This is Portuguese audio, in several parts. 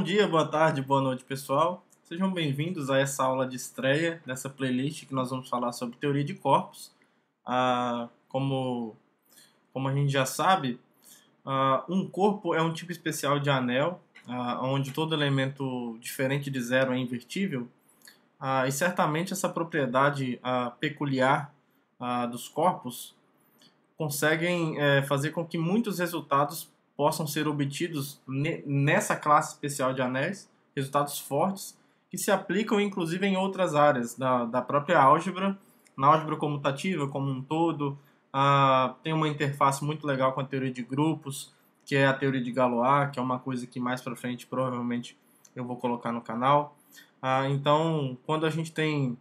bom dia, boa tarde, boa noite, pessoal. Sejam bem-vindos a essa aula de estreia dessa playlist que nós vamos falar sobre teoria de corpos. Ah, como, como a gente já sabe, ah, um corpo é um tipo especial de anel, ah, onde todo elemento diferente de zero é invertível. Ah, e certamente essa propriedade ah, peculiar ah, dos corpos conseguem é, fazer com que muitos resultados possam ser obtidos nessa classe especial de anéis, resultados fortes, que se aplicam inclusive em outras áreas da, da própria álgebra, na álgebra comutativa como um todo, ah, tem uma interface muito legal com a teoria de grupos, que é a teoria de Galois, que é uma coisa que mais para frente provavelmente eu vou colocar no canal. Ah, então, quando a gente tem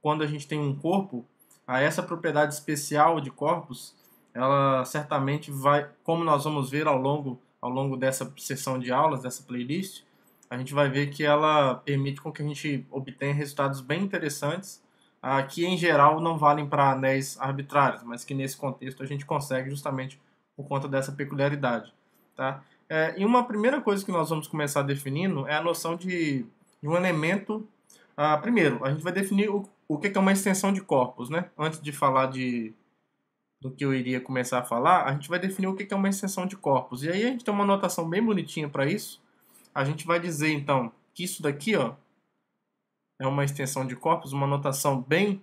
quando a gente tem um corpo, ah, essa propriedade especial de corpos ela certamente vai, como nós vamos ver ao longo, ao longo dessa sessão de aulas, dessa playlist, a gente vai ver que ela permite com que a gente obtenha resultados bem interessantes, ah, que em geral não valem para anéis arbitrários, mas que nesse contexto a gente consegue justamente por conta dessa peculiaridade. Tá? É, e uma primeira coisa que nós vamos começar definindo é a noção de, de um elemento. Ah, primeiro, a gente vai definir o, o que é uma extensão de corpos, né? antes de falar de do que eu iria começar a falar, a gente vai definir o que é uma extensão de corpos. E aí a gente tem uma notação bem bonitinha para isso. A gente vai dizer, então, que isso daqui ó, é uma extensão de corpos, uma notação bem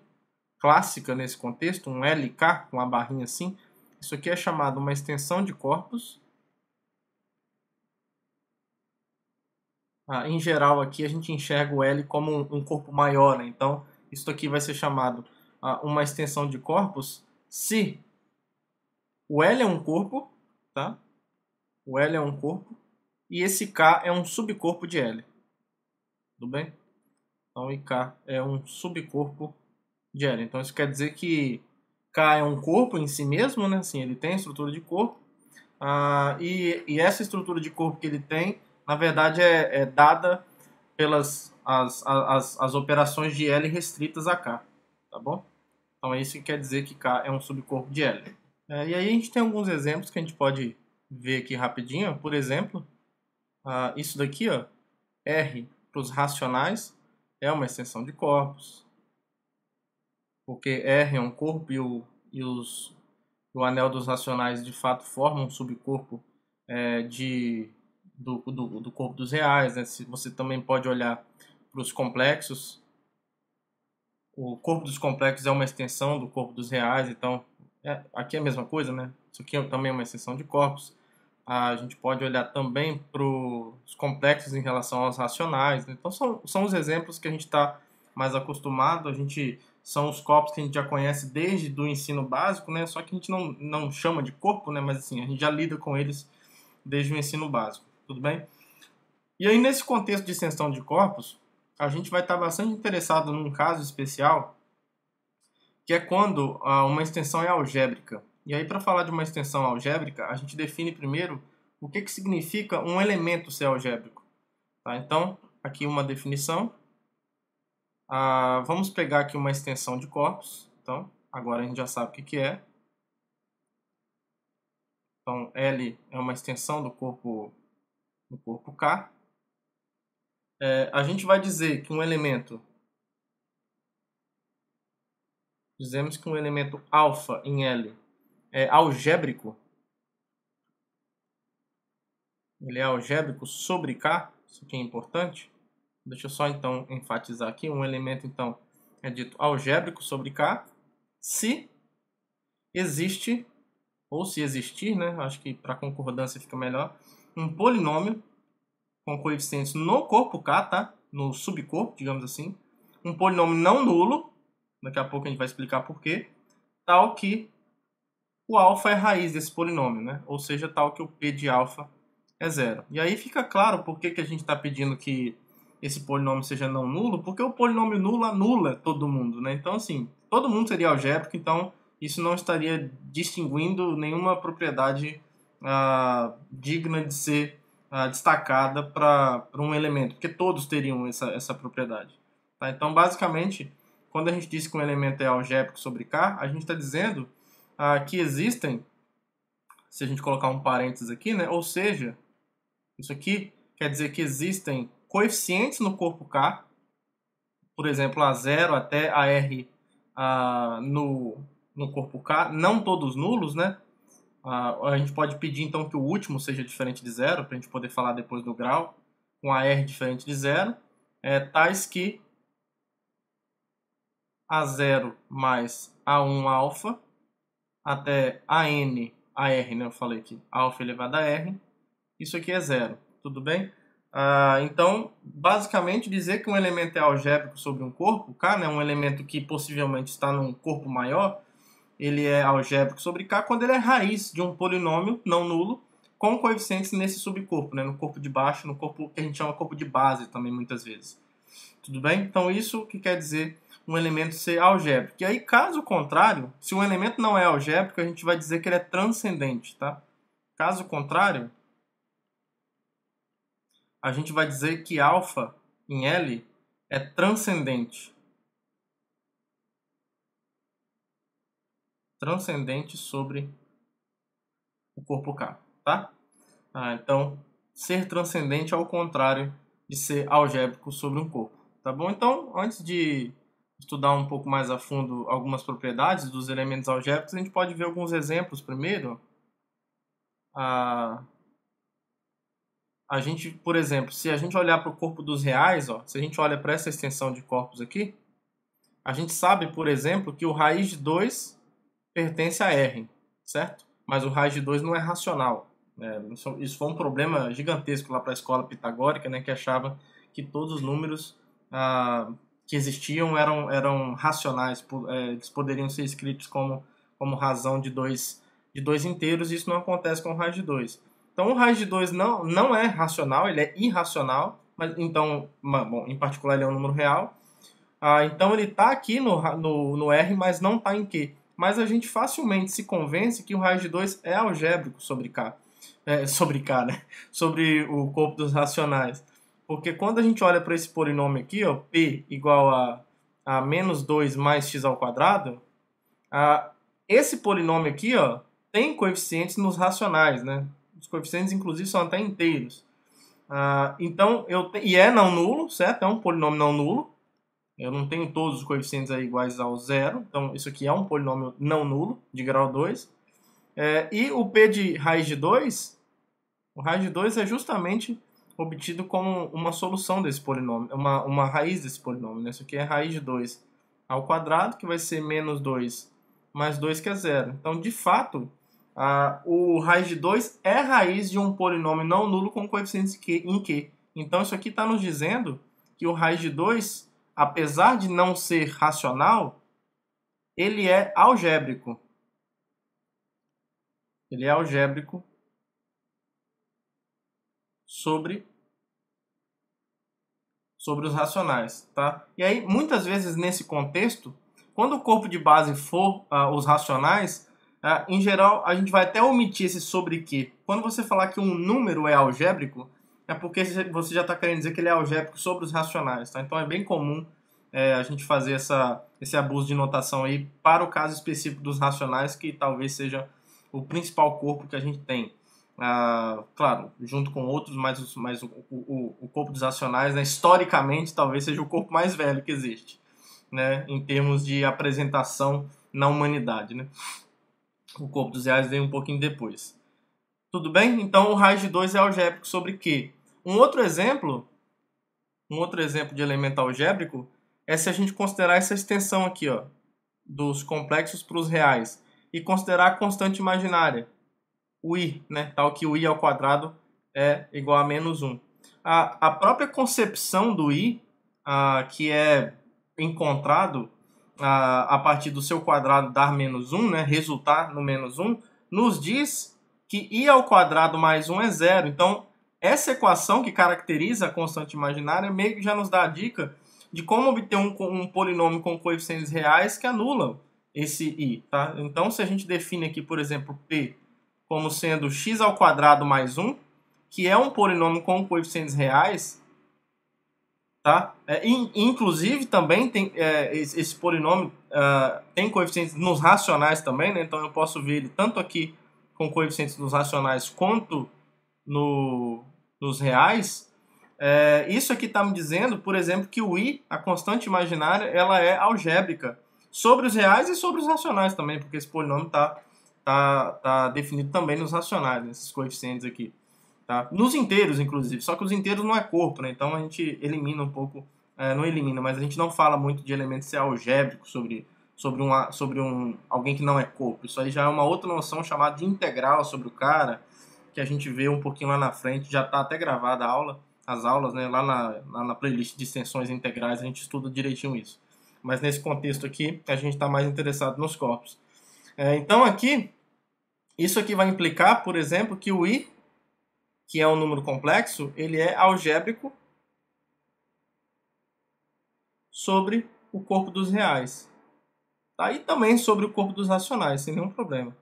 clássica nesse contexto, um LK, com uma barrinha assim. Isso aqui é chamado uma extensão de corpos. Ah, em geral, aqui a gente enxerga o L como um, um corpo maior, né? então isso aqui vai ser chamado ah, uma extensão de corpos se o L é um corpo, tá? O L é um corpo e esse K é um subcorpo de L. Tudo bem? Então, IK é um subcorpo de L. Então, isso quer dizer que K é um corpo em si mesmo, né? Assim, ele tem estrutura de corpo. Ah, e, e, essa estrutura de corpo que ele tem, na verdade, é, é dada pelas as, as, as, operações de L restritas a K. Tá bom? Então, é isso que quer dizer que K é um subcorpo de L. É, e aí a gente tem alguns exemplos que a gente pode ver aqui rapidinho. Por exemplo, uh, isso daqui, ó, R para os racionais é uma extensão de corpos, porque R é um corpo e, o, e os, o anel dos racionais de fato forma um subcorpo é, de, do, do, do, corpo dos reais. Né? Você também pode olhar para os complexos. O corpo dos complexos é uma extensão do corpo dos reais, então é, aqui é a mesma coisa, né? Isso aqui é também é uma exceção de corpos. A gente pode olhar também para os complexos em relação aos racionais. Né? Então, são, são os exemplos que a gente está mais acostumado, a gente são os corpos que a gente já conhece desde do ensino básico, né? Só que a gente não, não chama de corpo, né? Mas assim, a gente já lida com eles desde o ensino básico, tudo bem? E aí, nesse contexto de extensão de corpos, a gente vai estar tá bastante interessado num caso especial que é quando ah, uma extensão é algébrica. E aí, para falar de uma extensão algébrica, a gente define primeiro o que, que significa um elemento ser algébrico. Tá? Então, aqui uma definição. Ah, vamos pegar aqui uma extensão de corpos. Então, agora a gente já sabe o que, que é. Então, L é uma extensão do corpo, do corpo K. É, a gente vai dizer que um elemento dizemos que um elemento alfa em L é algébrico, ele é algébrico sobre K, isso aqui é importante. Deixa eu só então enfatizar aqui, um elemento então é dito algébrico sobre K, se existe, ou se existir, né, acho que para concordância fica melhor, um polinômio com coeficientes no corpo K, tá? no subcorpo, digamos assim, um polinômio não nulo, Daqui a pouco a gente vai explicar por quê. Tal que o alfa é raiz desse polinômio, né? Ou seja, tal que o p de alfa é zero. E aí fica claro por que, que a gente está pedindo que esse polinômio seja não nulo, porque o polinômio nulo anula todo mundo, né? Então, assim, todo mundo seria algébrico, então isso não estaria distinguindo nenhuma propriedade ah, digna de ser ah, destacada para um elemento, porque todos teriam essa, essa propriedade. Tá? Então, basicamente, quando a gente diz que um elemento é algébrico sobre K, a gente está dizendo ah, que existem, se a gente colocar um parênteses aqui, né? ou seja, isso aqui quer dizer que existem coeficientes no corpo K, por exemplo, A0 até AR ah, no, no corpo K, não todos nulos, né? Ah, a gente pode pedir então que o último seja diferente de zero, para a gente poder falar depois do grau, com AR diferente de zero, é, tais que a0 mais A1 alfa até AN, AR, né? Eu falei aqui, alfa elevado a R. Isso aqui é zero, tudo bem? Ah, então, basicamente, dizer que um elemento é algébrico sobre um corpo, K, né, um elemento que possivelmente está num corpo maior, ele é algébrico sobre K quando ele é raiz de um polinômio não nulo com coeficientes nesse subcorpo, né, no corpo de baixo, no corpo que a gente chama corpo de base também, muitas vezes. Tudo bem? Então, isso que quer dizer um elemento ser algébrico. E aí, caso contrário, se um elemento não é algébrico, a gente vai dizer que ele é transcendente, tá? Caso contrário, a gente vai dizer que alfa em L é transcendente. Transcendente sobre o corpo K, tá? Ah, então, ser transcendente é o contrário de ser algébrico sobre um corpo, tá bom? Então, antes de estudar um pouco mais a fundo algumas propriedades dos elementos algébricos, a gente pode ver alguns exemplos primeiro. a a gente, por exemplo, se a gente olhar para o corpo dos reais, ó, se a gente olha para essa extensão de corpos aqui, a gente sabe, por exemplo, que o raiz de 2 pertence a R, certo? Mas o raiz de 2 não é racional. Né? Isso foi um problema gigantesco lá para a escola pitagórica, né, que achava que todos os números... Ah, que existiam eram, eram racionais, é, eles poderiam ser escritos como, como razão de dois, de dois inteiros, e isso não acontece com o raiz de 2. Então o raiz de 2 não, não é racional, ele é irracional, mas então, bom, em particular ele é um número real. Ah, então ele está aqui no, no, no R, mas não está em Q. Mas a gente facilmente se convence que o raiz de 2 é algébrico sobre K. É, sobre K, né? Sobre o corpo dos racionais. Porque quando a gente olha para esse polinômio aqui, ó, p igual a, a menos 2 mais x ao quadrado, a, esse polinômio aqui ó, tem coeficientes nos racionais, né? Os coeficientes, inclusive, são até inteiros. Ah, então, eu te... e é não nulo, certo? É um polinômio não nulo. Eu não tenho todos os coeficientes aí iguais ao zero. Então, isso aqui é um polinômio não nulo, de grau 2. É, e o p de raiz de 2, o raiz de 2 é justamente obtido como uma solução desse polinômio, uma, uma raiz desse polinômio. Né? Isso aqui é raiz de 2 ao quadrado, que vai ser menos 2 mais 2, que é zero. Então, de fato, a, o raiz de 2 é raiz de um polinômio não nulo com coeficiente em Q. Então, isso aqui está nos dizendo que o raiz de 2, apesar de não ser racional, ele é algébrico. Ele é algébrico sobre sobre os racionais, tá? E aí, muitas vezes nesse contexto, quando o corpo de base for uh, os racionais, uh, em geral a gente vai até omitir esse sobre que. Quando você falar que um número é algébrico, é porque você já está querendo dizer que ele é algébrico sobre os racionais, tá? Então é bem comum é, a gente fazer essa, esse abuso de notação aí para o caso específico dos racionais, que talvez seja o principal corpo que a gente tem. Ah, claro, junto com outros, mas, mas o, o, o corpo dos racionais, né, historicamente, talvez seja o corpo mais velho que existe, né, em termos de apresentação na humanidade. Né? O corpo dos reais vem um pouquinho depois. Tudo bem? Então o raiz de 2 é algébrico sobre Q. Um outro exemplo, um outro exemplo de elemento algébrico é se a gente considerar essa extensão aqui, ó, dos complexos para os reais e considerar a constante imaginária o i, né? tal que o i ao quadrado é igual a menos 1. A, a própria concepção do i, a, que é encontrado a, a partir do seu quadrado dar menos 1, né? resultar no menos 1, nos diz que i ao quadrado mais 1 é zero. Então, essa equação que caracteriza a constante imaginária meio que já nos dá a dica de como obter um, um polinômio com coeficientes reais que anulam esse i. Tá? Então, se a gente define aqui, por exemplo, p como sendo x ao quadrado mais 1, que é um polinômio com coeficientes reais, tá? É, inclusive também tem é, esse polinômio uh, tem coeficientes nos racionais também, né? Então eu posso ver ele tanto aqui com coeficientes nos racionais quanto no, nos reais. É, isso aqui está me dizendo, por exemplo, que o i, a constante imaginária, ela é algébrica sobre os reais e sobre os racionais também, porque esse polinômio está tá, tá definido também nos racionais, nesses coeficientes aqui. Tá? Nos inteiros, inclusive, só que os inteiros não é corpo, né? então a gente elimina um pouco, é, não elimina, mas a gente não fala muito de elemento ser é algébrico sobre, sobre, um, sobre um, alguém que não é corpo. Isso aí já é uma outra noção chamada de integral sobre o cara, que a gente vê um pouquinho lá na frente, já está até gravada a aula, as aulas, né? lá, na, lá na playlist de extensões integrais, a gente estuda direitinho isso. Mas nesse contexto aqui, a gente está mais interessado nos corpos. É, então aqui, isso aqui vai implicar, por exemplo, que o i, que é um número complexo, ele é algébrico sobre o corpo dos reais. Tá? E também sobre o corpo dos racionais, sem nenhum problema.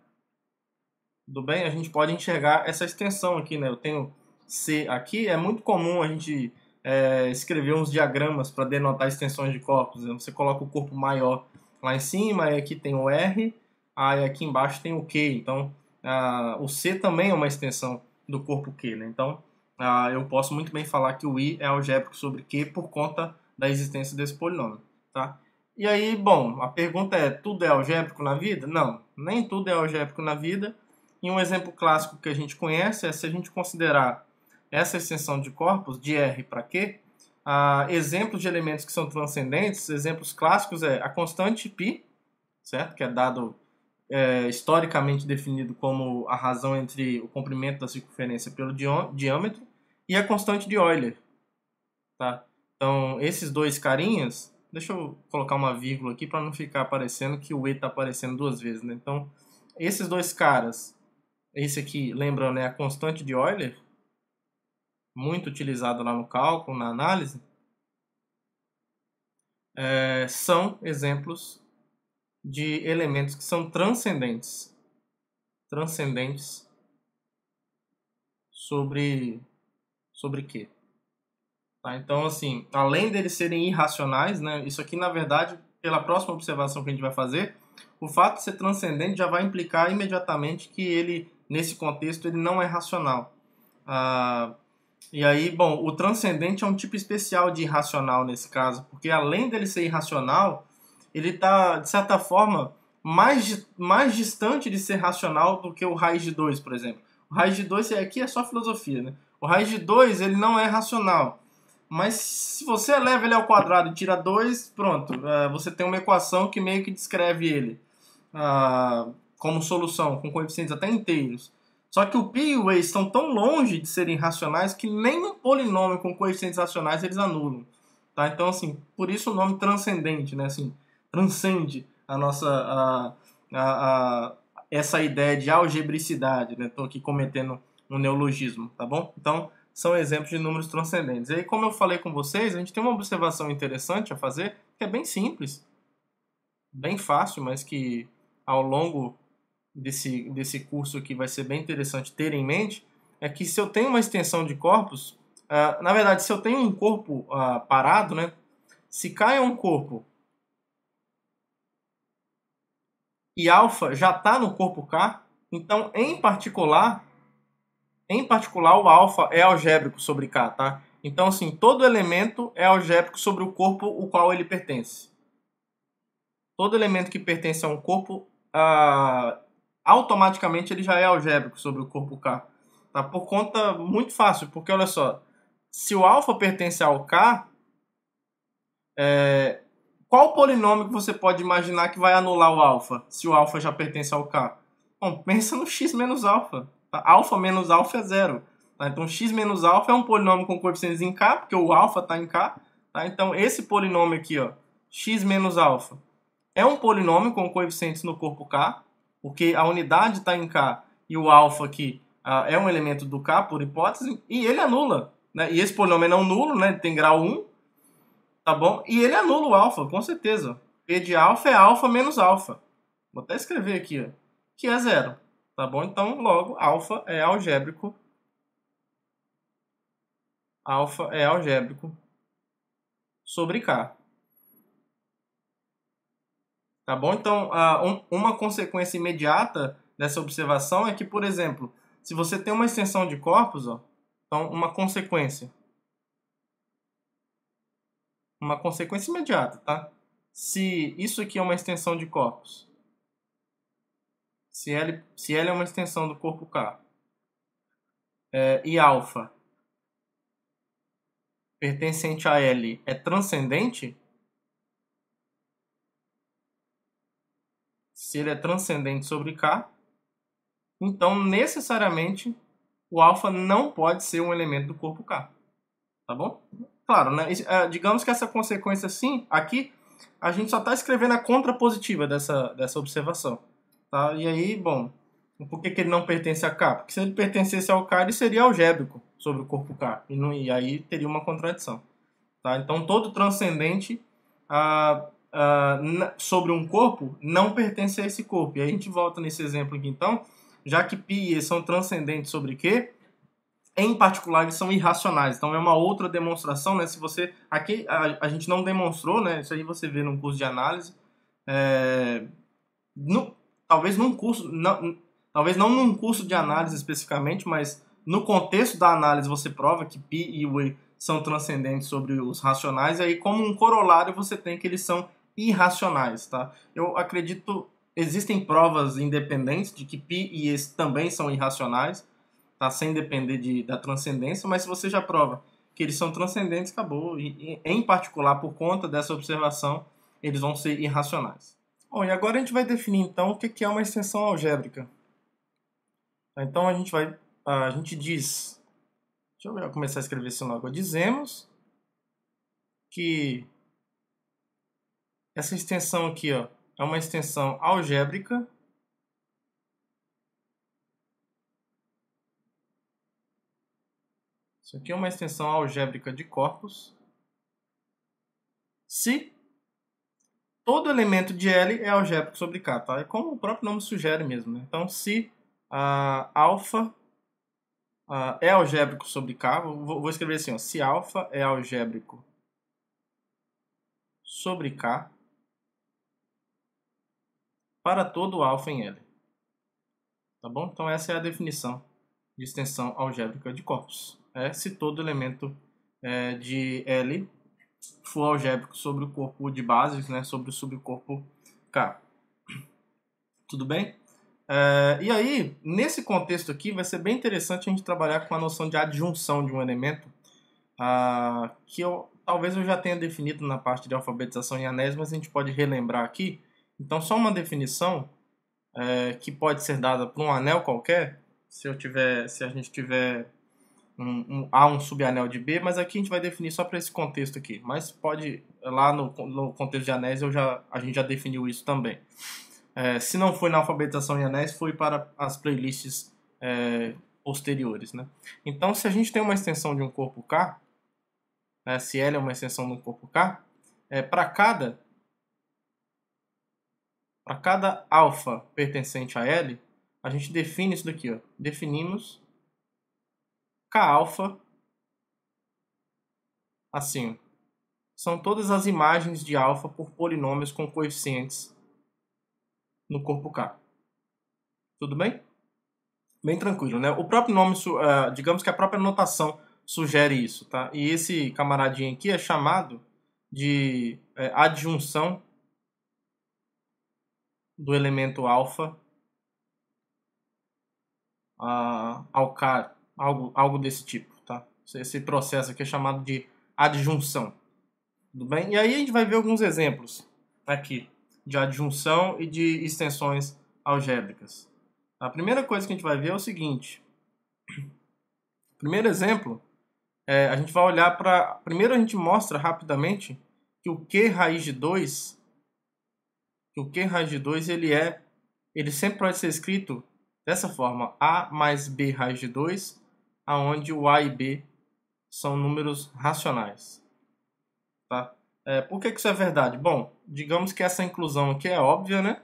Tudo bem? A gente pode enxergar essa extensão aqui, né? Eu tenho C aqui, é muito comum a gente é, escrever uns diagramas para denotar extensões de corpos. Né? Você coloca o corpo maior lá em cima, e aqui tem o R, ah, aqui embaixo tem o Q, então ah, o C também é uma extensão do corpo Q, né? Então ah, eu posso muito bem falar que o I é algébrico sobre Q por conta da existência desse polinômio, tá? E aí, bom, a pergunta é, tudo é algébrico na vida? Não, nem tudo é algébrico na vida. E um exemplo clássico que a gente conhece é se a gente considerar essa extensão de corpos, de R para Q, ah, exemplos de elementos que são transcendentes, exemplos clássicos é a constante π, certo? Que é dado é, historicamente definido como a razão entre o comprimento da circunferência pelo diâmetro e a constante de Euler. Tá? Então, esses dois carinhas, deixa eu colocar uma vírgula aqui para não ficar aparecendo que o E está aparecendo duas vezes. Né? Então, esses dois caras, esse aqui, lembrando, é a constante de Euler, muito utilizada lá no cálculo, na análise, é, são exemplos de elementos que são transcendentes. Transcendentes sobre sobre quê? Tá, então, assim, além deles serem irracionais, né, isso aqui, na verdade, pela próxima observação que a gente vai fazer, o fato de ser transcendente já vai implicar imediatamente que ele, nesse contexto, ele não é racional. Ah, e aí, bom, o transcendente é um tipo especial de irracional nesse caso, porque além dele ser irracional, ele está, de certa forma, mais, mais distante de ser racional do que o raiz de 2, por exemplo. O raiz de 2 é, aqui é só filosofia, né? O raiz de 2 ele não é racional. Mas se você eleva ele ao quadrado e tira 2, pronto, é, você tem uma equação que meio que descreve ele ah, como solução, com coeficientes até inteiros. Só que o pi e o e estão tão longe de serem racionais que nem um polinômio com coeficientes racionais eles anulam. Tá? Então, assim, por isso o nome transcendente, né? Assim, transcende a nossa a, a, a, essa ideia de algebricidade, né? Estou aqui cometendo um neologismo, tá bom? Então, são exemplos de números transcendentes. E aí, como eu falei com vocês, a gente tem uma observação interessante a fazer, que é bem simples, bem fácil, mas que ao longo desse, desse curso que vai ser bem interessante ter em mente, é que se eu tenho uma extensão de corpos, ah, na verdade, se eu tenho um corpo ah, parado, né? Se cai um corpo e alfa já está no corpo K, então em particular, em particular o alfa é algébrico sobre K, tá? Então assim, todo elemento é algébrico sobre o corpo o qual ele pertence. Todo elemento que pertence a um corpo, ah, automaticamente ele já é algébrico sobre o corpo K. Tá? Por conta muito fácil, porque olha só, se o alfa pertence ao K, é, qual polinômio que você pode imaginar que vai anular o alfa, se o alfa já pertence ao k? Bom, pensa no x menos alfa. Tá? Alfa menos alfa é zero. Tá? Então, x menos alfa é um polinômio com coeficientes em k, porque o alfa está em k. Tá? Então, esse polinômio aqui, ó, x menos alfa, é um polinômio com coeficientes no corpo k, porque a unidade está em k e o alfa aqui ah, é um elemento do k, por hipótese, e ele anula. Né? E esse polinômio é não nulo, né? ele tem grau 1, Tá bom? E ele anula o alfa, com certeza. P de alfa é alfa menos alfa. Vou até escrever aqui, ó, que é zero. Tá bom? Então, logo, alfa é algébrico. Alfa é algébrico sobre K. Tá bom? Então, uma consequência imediata dessa observação é que, por exemplo, se você tem uma extensão de corpos, ó, então uma consequência uma consequência imediata, tá? Se isso aqui é uma extensão de corpos, se L, se L é uma extensão do corpo K, é, e alfa pertencente a L é transcendente, se ele é transcendente sobre K, então necessariamente o alfa não pode ser um elemento do corpo K tá bom? Claro, né? É, digamos que essa consequência sim, aqui, a gente só está escrevendo a contrapositiva dessa, dessa observação. Tá? E aí, bom, por que, que ele não pertence a K? Porque se ele pertencesse ao K, ele seria algébrico sobre o corpo K. E, não, e aí teria uma contradição. Tá? Então, todo transcendente ah, ah, sobre um corpo não pertence a esse corpo. E aí a gente volta nesse exemplo aqui, então. Já que π e E são transcendentes sobre que em particular, eles são irracionais. Então, é uma outra demonstração, né? Se você... Aqui, a, a gente não demonstrou, né? Isso aí você vê num curso de análise. É, no, talvez num curso... Não, talvez não num curso de análise especificamente, mas no contexto da análise você prova que P e Whey são transcendentes sobre os racionais. E aí, como um corolário, você tem que eles são irracionais, tá? Eu acredito... Existem provas independentes de que P e S também são irracionais tá sem depender de, da transcendência, mas se você já prova que eles são transcendentes, acabou. E, em particular, por conta dessa observação, eles vão ser irracionais. Bom, e agora a gente vai definir então o que é uma extensão algébrica. Tá, então a gente vai, a gente diz, deixa eu começar a escrever esse logo. Dizemos que essa extensão aqui ó, é uma extensão algébrica Isso aqui é uma extensão algébrica de corpos. Se todo elemento de L é algébrico sobre K, tá? É como o próprio nome sugere mesmo. Né? Então, se uh, alfa uh, é algébrico sobre K, vou, vou escrever assim, ó, se alfa é algébrico sobre K para todo α alfa em L. Tá bom? Então essa é a definição de extensão algébrica de corpos é, se todo elemento é, de L for algébrico sobre o corpo de bases, né, sobre o subcorpo K. Tudo bem? É, e aí, nesse contexto aqui, vai ser bem interessante a gente trabalhar com a noção de adjunção de um elemento, ah, que eu, talvez eu já tenha definido na parte de alfabetização em anéis, mas a gente pode relembrar aqui. Então, só uma definição é, que pode ser dada para um anel qualquer, se eu tiver, se a gente tiver um, um, A, um subanel de B, mas aqui a gente vai definir só para esse contexto aqui. Mas pode, lá no, no contexto de anéis, eu já, a gente já definiu isso também. É, se não foi na alfabetização em anéis, foi para as playlists é, posteriores. Né? Então, se a gente tem uma extensão de um corpo K, né, se L é uma extensão de um corpo K, é, para cada para cada alfa pertencente a L, a gente define isso daqui. Ó. Definimos k alfa assim, são todas as imagens de alfa por polinômios com coeficientes no corpo K. Tudo bem? Bem tranquilo, né? O próprio nome, eh, digamos que a própria notação sugere isso, tá? E esse camaradinho aqui é chamado de eh, adjunção do elemento alfa ah, ao K algo, algo desse tipo, tá? Esse processo aqui é chamado de adjunção. Tudo bem? E aí a gente vai ver alguns exemplos aqui de adjunção e de extensões algébricas. Tá? A primeira coisa que a gente vai ver é o seguinte. Primeiro exemplo, é, a gente vai olhar para... Primeiro a gente mostra rapidamente que o Q raiz de 2, que o Q raiz de 2, ele é... Ele sempre pode ser escrito dessa forma, A mais B raiz de 2 aonde o A e B são números racionais. Tá? É, por que, que isso é verdade? Bom, digamos que essa inclusão aqui é óbvia, né?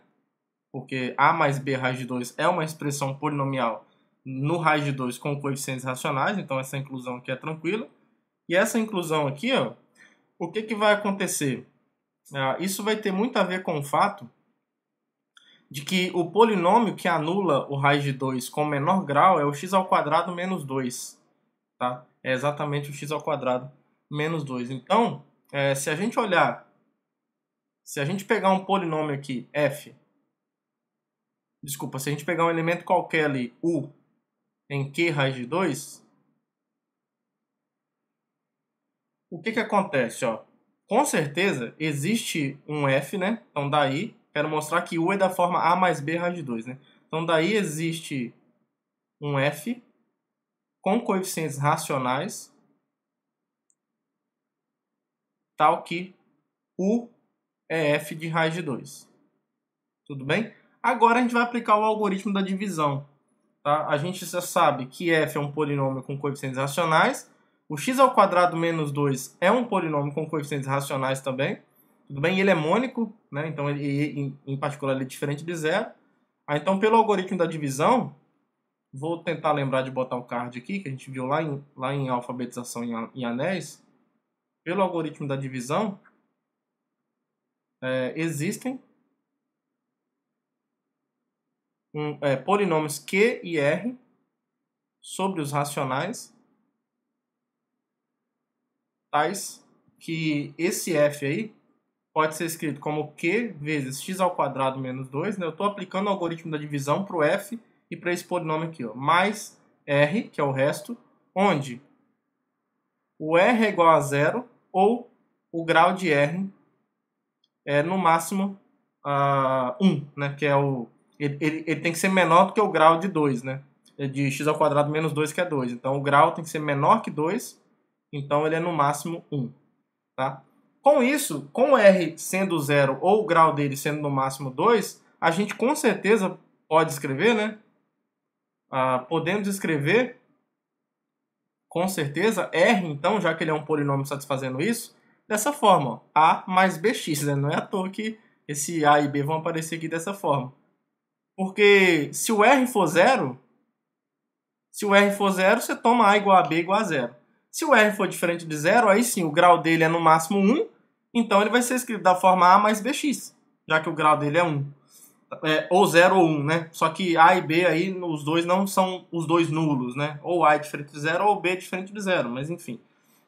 Porque A mais B raiz de 2 é uma expressão polinomial no raiz de 2 com coeficientes racionais, então essa inclusão aqui é tranquila. E essa inclusão aqui, ó, o que, que vai acontecer? Ah, isso vai ter muito a ver com o fato de que o polinômio que anula o raiz de 2 com menor grau é o x ao quadrado menos 2. Tá? É exatamente o x ao quadrado menos 2. Então, é, se a gente olhar, se a gente pegar um polinômio aqui, f, desculpa, se a gente pegar um elemento qualquer ali, u, em q raiz de 2, o que, que acontece? Ó? Com certeza existe um f, né? Então daí quero mostrar que U é da forma A mais B raiz de 2, né? Então daí existe um F com coeficientes racionais tal que U é F de raiz de 2. Tudo bem? Agora a gente vai aplicar o algoritmo da divisão. Tá? A gente já sabe que F é um polinômio com coeficientes racionais. O x ao quadrado menos 2 é um polinômio com coeficientes racionais também. Tudo bem? Ele é mônico, né? Então, ele, em, em particular, ele é diferente de zero. Ah, então, pelo algoritmo da divisão, vou tentar lembrar de botar o card aqui, que a gente viu lá em, lá em alfabetização em, em anéis. Pelo algoritmo da divisão, é, existem um, é, polinômios Q e R sobre os racionais, tais que esse F aí pode ser escrito como q vezes x ao quadrado menos 2. Né? Eu estou aplicando o algoritmo da divisão para o f e para esse polinômio aqui, ó, mais r, que é o resto, onde o r é igual a zero ou o grau de r é no máximo uh, ah, 1, né? que é o, ele, ele, ele, tem que ser menor do que o grau de 2, né? É de x ao quadrado menos 2, que é 2. Então, o grau tem que ser menor que 2, então ele é no máximo 1. Tá? Com isso, com o R sendo zero ou o grau dele sendo no máximo 2, a gente com certeza pode escrever, né? Ah, podemos escrever, com certeza, R, então, já que ele é um polinômio satisfazendo isso, dessa forma, ó, A mais BX, né? Não é à toa que esse A e B vão aparecer aqui dessa forma. Porque se o R for zero, se o R for zero, você toma A igual a B igual a zero. Se o R for diferente de zero, aí sim, o grau dele é no máximo 1, então ele vai ser escrito da forma A mais BX, já que o grau dele é 1. É, ou 0 ou 1, né? Só que A e B aí, os dois não são os dois nulos, né? Ou A é diferente de 0 ou B é diferente de 0, mas enfim.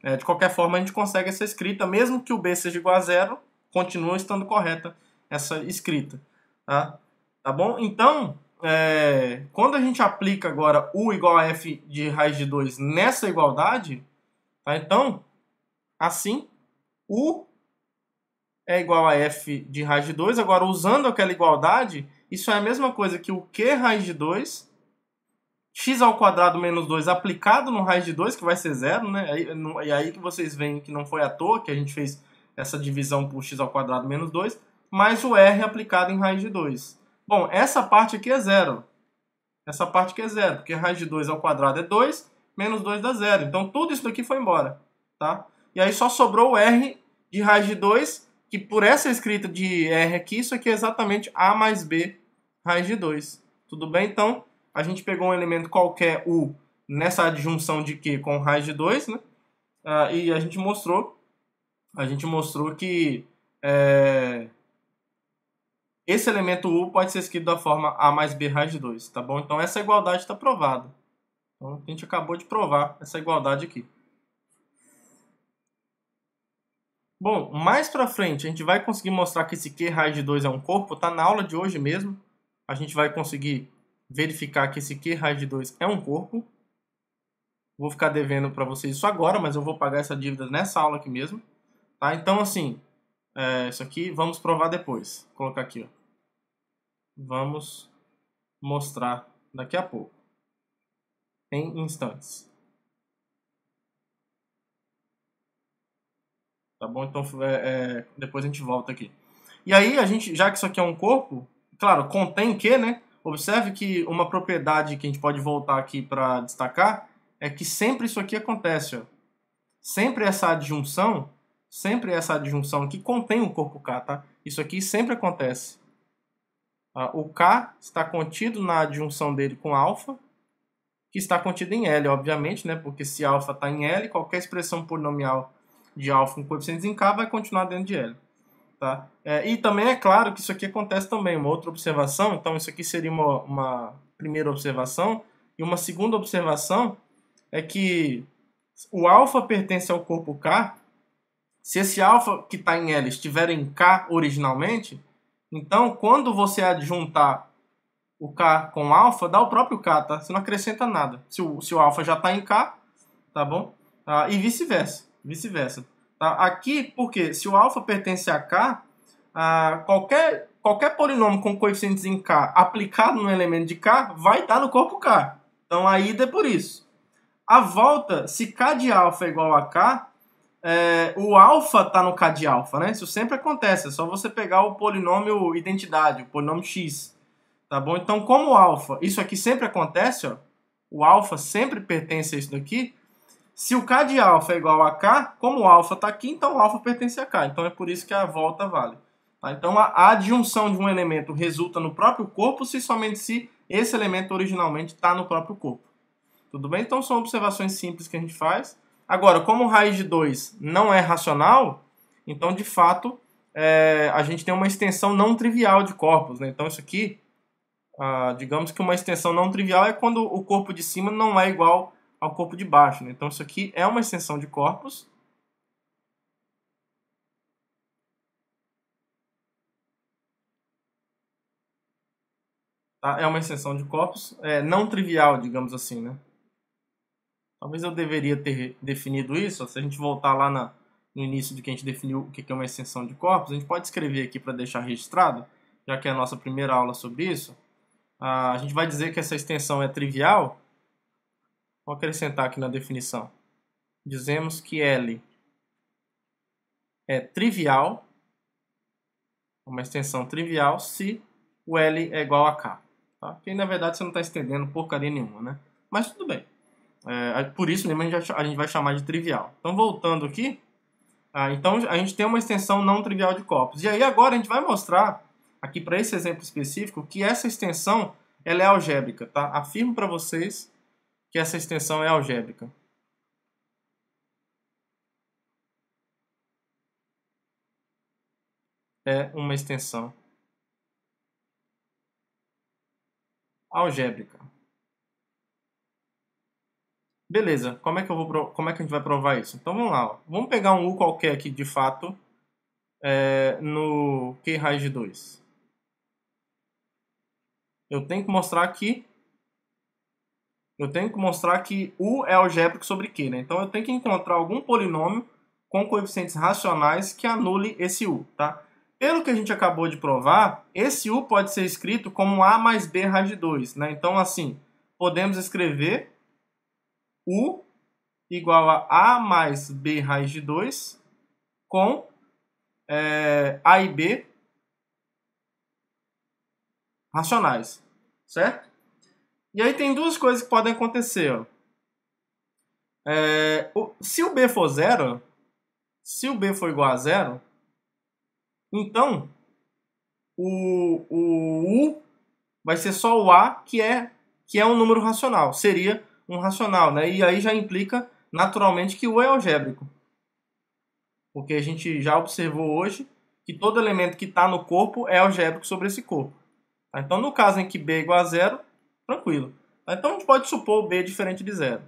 É, de qualquer forma, a gente consegue essa escrita, mesmo que o B seja igual a 0, continua estando correta essa escrita, tá? Tá bom? Então, é, quando a gente aplica agora U igual a F de raiz de 2 nessa igualdade, tá? Então, assim, U é igual a f de raiz de 2. Agora, usando aquela igualdade, isso é a mesma coisa que o q raiz de 2, x ao quadrado menos 2 aplicado no raiz de 2, que vai ser zero, né? E aí que vocês veem que não foi à toa que a gente fez essa divisão por x ao quadrado menos 2, mais o r aplicado em raiz de 2. Bom, essa parte aqui é zero. Essa parte aqui é zero, porque raiz de 2 ao quadrado é 2, menos 2 dá zero. Então tudo isso daqui foi embora, tá? E aí só sobrou o r de raiz de 2 que por essa escrita de R aqui, isso aqui é exatamente A mais B raiz de 2. Tudo bem? Então, a gente pegou um elemento qualquer, U, nessa adjunção de Q com raiz de 2, né? Ah, e a gente mostrou, a gente mostrou que é, esse elemento U pode ser escrito da forma A mais B raiz de 2, tá bom? Então, essa igualdade está provada. Então, a gente acabou de provar essa igualdade aqui. Bom, mais para frente a gente vai conseguir mostrar que esse Q raiz de 2 é um corpo, tá na aula de hoje mesmo. A gente vai conseguir verificar que esse Q raiz de 2 é um corpo. Vou ficar devendo para vocês isso agora, mas eu vou pagar essa dívida nessa aula aqui mesmo. Tá? Então, assim, é, isso aqui vamos provar depois. Vou colocar aqui, ó. Vamos mostrar daqui a pouco, em instantes. Tá bom? Então é, é, depois a gente volta aqui. E aí, a gente, já que isso aqui é um corpo, claro, contém que, né? Observe que uma propriedade que a gente pode voltar aqui para destacar é que sempre isso aqui acontece. Ó. Sempre essa adjunção, sempre essa adjunção aqui contém o corpo K, tá? Isso aqui sempre acontece. Ah, o K está contido na adjunção dele com alfa, que está contido em L, obviamente, né? Porque se alfa está em L, qualquer expressão polinomial de alfa com coeficientes em K vai continuar dentro de L. Tá? É, e também é claro que isso aqui acontece também, uma outra observação, então isso aqui seria uma, uma primeira observação, e uma segunda observação é que o alfa pertence ao corpo K, se esse alfa que está em L estiver em K originalmente, então quando você adjuntar o K com alfa, dá o próprio K, tá? Você não acrescenta nada. Se o, se o alfa já está em K, tá bom? Ah, e vice-versa vice-versa. Tá? Aqui, porque se o alfa pertence a K, qualquer, qualquer polinômio com coeficientes em K aplicado no elemento de K vai estar no corpo K. Então a ida é por isso. A volta, se K de alfa é igual a K, é, o alfa está no K de alfa, né? Isso sempre acontece, é só você pegar o polinômio identidade, o polinômio x, tá bom? Então, como o alfa, isso aqui sempre acontece, ó, o alfa sempre pertence a isso daqui, se o K de alfa é igual a K, como o alfa está aqui, então o alfa pertence a K. Então é por isso que a volta vale. Tá? Então a adjunção de um elemento resulta no próprio corpo se somente se esse elemento originalmente está no próprio corpo. Tudo bem? Então são observações simples que a gente faz. Agora, como raiz de 2 não é racional, então de fato é, a gente tem uma extensão não trivial de corpos. Né? Então isso aqui, ah, digamos que uma extensão não trivial é quando o corpo de cima não é igual ao corpo de baixo. Né? Então isso aqui é uma extensão de corpos. Tá? É uma extensão de corpos, é, não trivial, digamos assim. Né? Talvez eu deveria ter definido isso. se a gente voltar lá na, no início de que a gente definiu o que é uma extensão de corpos, a gente pode escrever aqui para deixar registrado, já que é a nossa primeira aula sobre isso. Ah, a gente vai dizer que essa extensão é trivial Vou acrescentar aqui na definição. Dizemos que L é trivial, uma extensão trivial, se o L é igual a K. Tá? Que na verdade você não está estendendo porcaria nenhuma, né? Mas tudo bem. É, por isso mesmo a gente, a gente vai chamar de trivial. Então voltando aqui, ah, então a gente tem uma extensão não trivial de corpos. E aí agora a gente vai mostrar aqui para esse exemplo específico que essa extensão ela é algébrica, tá? Afirmo para vocês que essa extensão é algébrica. É uma extensão algébrica. Beleza, como é que eu vou como é que a gente vai provar isso? Então vamos lá, ó. vamos pegar um U qualquer aqui de fato é, no Q raiz de 2. Eu tenho que mostrar que eu tenho que mostrar que U é algébrico sobre Q, né? Então eu tenho que encontrar algum polinômio com coeficientes racionais que anule esse U, tá? Pelo que a gente acabou de provar, esse U pode ser escrito como A mais B raiz de 2, né? Então, assim, podemos escrever U igual a A mais B raiz de 2 com é, A e B racionais, certo? E aí tem duas coisas que podem acontecer. É, o, se o B for zero, se o B for igual a zero, então o, o U vai ser só o A que é, que é um número racional. Seria um racional, né? E aí já implica naturalmente que o U é algébrico. Porque a gente já observou hoje que todo elemento que está no corpo é algébrico sobre esse corpo. Tá? Então, no caso em que B é igual a zero, Tranquilo. Então a gente pode supor o B é diferente de zero.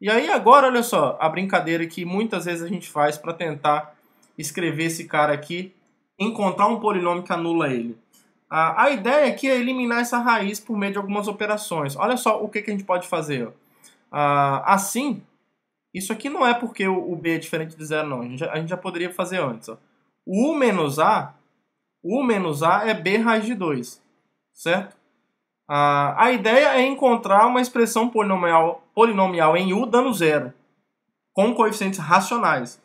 E aí agora, olha só, a brincadeira que muitas vezes a gente faz para tentar escrever esse cara aqui, encontrar um polinômio que anula ele. A, a ideia aqui é eliminar essa raiz por meio de algumas operações. Olha só o que, que a gente pode fazer. assim, isso aqui não é porque o, o, B é diferente de zero, não. A gente já, a gente já poderia fazer antes. Ó. O U menos A, U menos A é B raiz de 2, certo? A, a ideia é encontrar uma expressão polinomial, polinomial em U dando zero, com coeficientes racionais.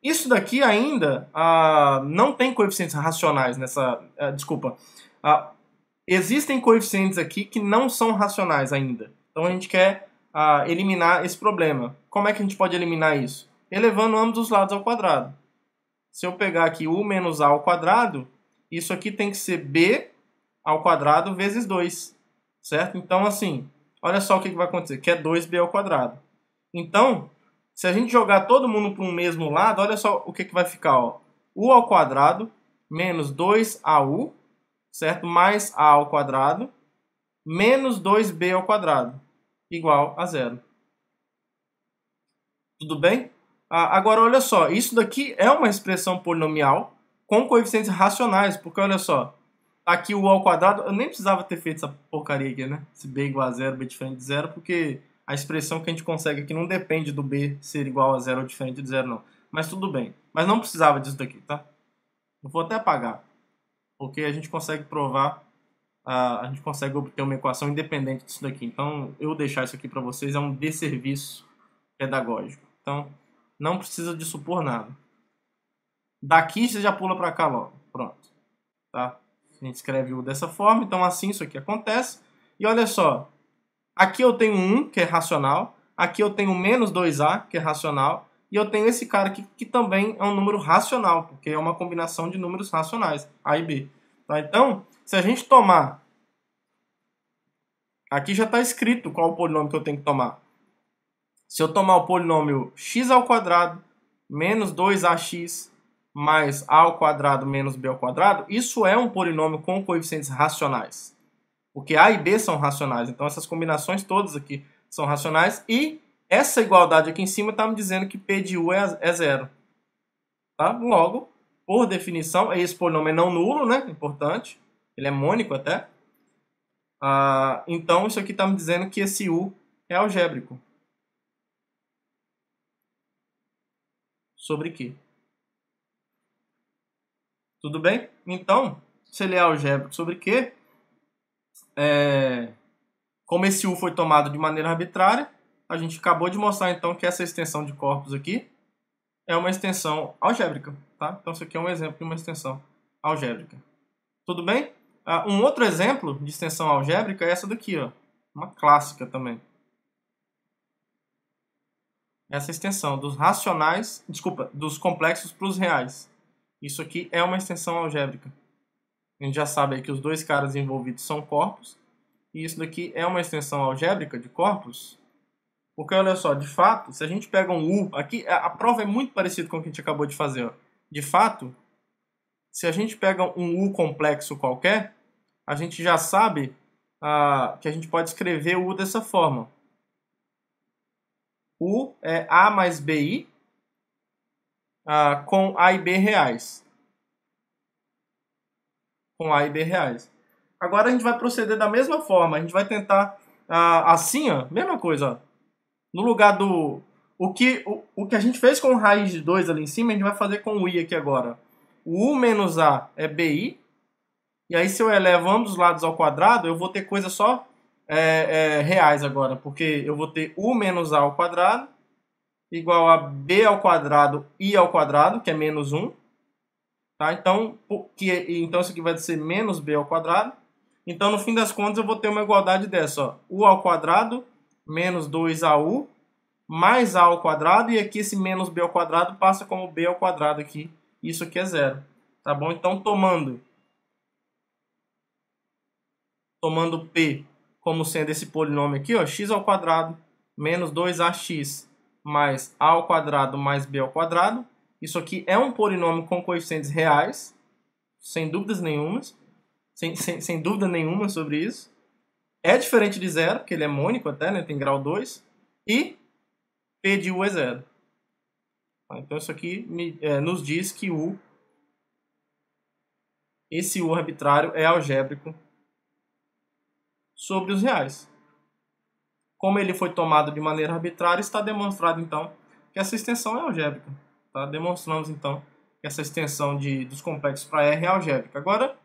Isso daqui ainda ah, não tem coeficientes racionais nessa. desculpa. Ah, existem coeficientes aqui que não são racionais ainda. Então a gente quer eliminar esse problema. Como é que a gente pode eliminar isso? Elevando ambos os lados ao quadrado. Se eu pegar aqui u menos a ao quadrado, isso aqui tem que ser b ao quadrado vezes 2, certo? Então, assim, olha só o que, vai acontecer, que é 2b ao quadrado. Então, se a gente jogar todo mundo para um mesmo lado, olha só o que, vai ficar, ó. u ao quadrado menos 2au, certo? Mais a ao quadrado menos 2b ao quadrado, igual a zero. Tudo bem? Ah, agora, olha só, isso daqui é uma expressão polinomial com coeficientes racionais, porque olha só, aqui o ao quadrado, eu nem precisava ter feito essa porcaria aqui, né? Se b igual a zero, b diferente de zero, porque a expressão que a gente consegue aqui não depende do b ser igual a zero ou diferente de zero, não. Mas tudo bem. Mas não precisava disso daqui, tá? Eu vou até apagar, porque a gente consegue provar, a, a gente consegue obter uma equação independente disso daqui. Então, eu deixar isso aqui para vocês é um desserviço pedagógico. Então, não precisa de supor nada. Daqui você já pula para cá logo. Pronto. Tá? a gente escreve o dessa forma, então assim isso aqui acontece. E olha só, aqui eu tenho 1, que é racional, aqui eu tenho menos 2a, que é racional, e eu tenho esse cara aqui, que também é um número racional, porque é uma combinação de números racionais, a e b. Tá? Então, se a gente tomar... Aqui já está escrito qual o polinômio que eu tenho que tomar. Se eu tomar o polinômio x ao quadrado menos 2ax mais a ao quadrado menos b ao quadrado, isso é um polinômio com coeficientes racionais. Porque a e b são racionais, então essas combinações todas aqui são racionais e essa igualdade aqui em cima está me dizendo que p de u é, é zero. Tá? Logo, por definição, esse polinômio é não nulo, né? Importante. Ele é mônico até. Ah, então, isso aqui está me dizendo que esse u é algébrico. Sobre que? Tudo bem? Então, se ele é algébrico sobre Q, é, como esse U foi tomado de maneira arbitrária, a gente acabou de mostrar então que essa extensão de corpos aqui é uma extensão algébrica. Tá? Então isso aqui é um exemplo de uma extensão algébrica. Tudo bem? Ah, um outro exemplo de extensão algébrica é essa daqui, ó, uma clássica também. Essa extensão dos racionais, desculpa, dos complexos os reais. Isso aqui é uma extensão algébrica. A gente já sabe que os dois caras envolvidos são corpos. E isso daqui é uma extensão algébrica de corpos. Porque olha só, de fato, se a gente pega um U, aqui a, prova é muito parecida com o que a gente acabou de fazer. Ó. De fato, se a gente pega um U complexo qualquer, a gente já sabe ah, que a gente pode escrever U dessa forma. U é A mais BI, ah, com A e B reais. Com A e B reais. Agora a gente vai proceder da mesma forma. A gente vai tentar ah, assim, ó, mesma coisa. Ó. No lugar do... O que, o, o que a gente fez com raiz de 2 ali em cima, a gente vai fazer com o i aqui agora. O u menos a é bi. E aí se eu elevo ambos os lados ao quadrado, eu vou ter coisa só é, é, reais agora. Porque eu vou ter u menos a ao quadrado igual a b ao quadrado i ao quadrado, que é menos 1. Tá? Então, que, é, então isso aqui vai ser menos b ao quadrado. Então, no fim das contas, eu vou ter uma igualdade dessa. Ó, u ao quadrado menos 2au mais a ao quadrado. E aqui esse menos b ao quadrado passa como b ao quadrado aqui. Isso aqui é zero. Tá bom? Então, tomando, tomando p como sendo esse polinômio aqui, ó, x ao quadrado menos 2ax mais a ao quadrado mais b ao quadrado. Isso aqui é um polinômio com coeficientes reais, sem dúvidas nenhumas, sem, sem, sem dúvida nenhuma sobre isso. É diferente de zero, porque ele é mônico até, né? tem grau 2, e p de u é zero. Tá, então isso aqui me, é, nos diz que u, esse u arbitrário é algébrico sobre os reais. Como ele foi tomado de maneira arbitrária, está demonstrado então que essa extensão é algébrica. Tá? Demonstramos então que essa extensão de, dos complexos para R é algébrica. Agora,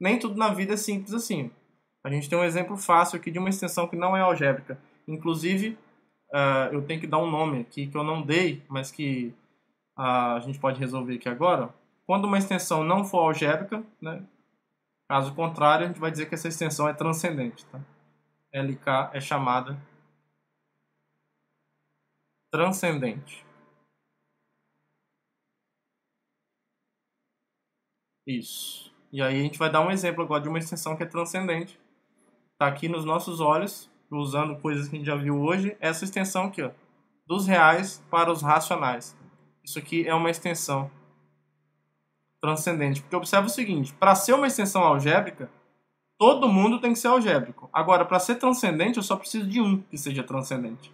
nem tudo na vida é simples assim. A gente tem um exemplo fácil aqui de uma extensão que não é algébrica. Inclusive, uh, eu tenho que dar um nome aqui que eu não dei, mas que uh, a gente pode resolver aqui agora. Quando uma extensão não for algébrica, né, caso contrário, a gente vai dizer que essa extensão é transcendente. Tá? LK é chamada transcendente. Isso. E aí a gente vai dar um exemplo agora de uma extensão que é transcendente. Está aqui nos nossos olhos, usando coisas que a gente já viu hoje, essa extensão aqui, ó, dos reais para os racionais. Isso aqui é uma extensão transcendente. Porque observa o seguinte, para ser uma extensão algébrica, todo mundo tem que ser algébrico. Agora, para ser transcendente, eu só preciso de um que seja transcendente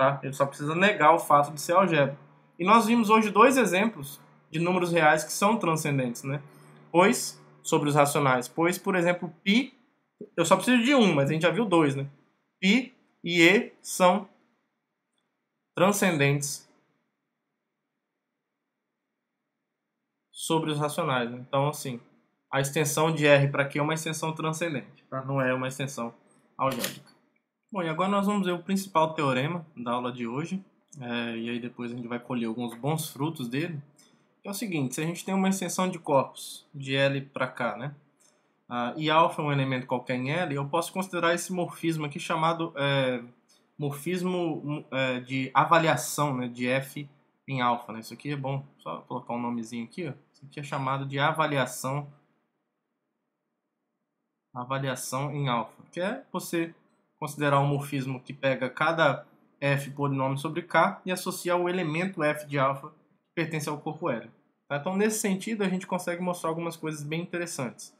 tá? Ele só precisa negar o fato de ser algébrico. E nós vimos hoje dois exemplos de números reais que são transcendentes, né? Pois, sobre os racionais, pois, por exemplo, π, eu só preciso de um, mas a gente já viu dois, né? π e e são transcendentes sobre os racionais. Né? Então, assim, a extensão de R para Q é uma extensão transcendente, tá? não é uma extensão algébrica. Bom, e agora nós vamos ver o principal teorema da aula de hoje, é, e aí depois a gente vai colher alguns bons frutos dele. É o seguinte, se a gente tem uma extensão de corpos de L para k né? Ah, e alfa é um elemento qualquer em L, eu posso considerar esse morfismo aqui chamado é, morfismo hum, é, de avaliação né, de F em alfa. Né? Isso aqui é bom, só colocar um nomezinho aqui. Ó. Isso aqui é chamado de avaliação avaliação em alfa, que é você considerar um morfismo que pega cada f polinômio sobre k e associa o elemento f de alfa que pertence ao corpo L. Tá? Então, nesse sentido, a gente consegue mostrar algumas coisas bem interessantes.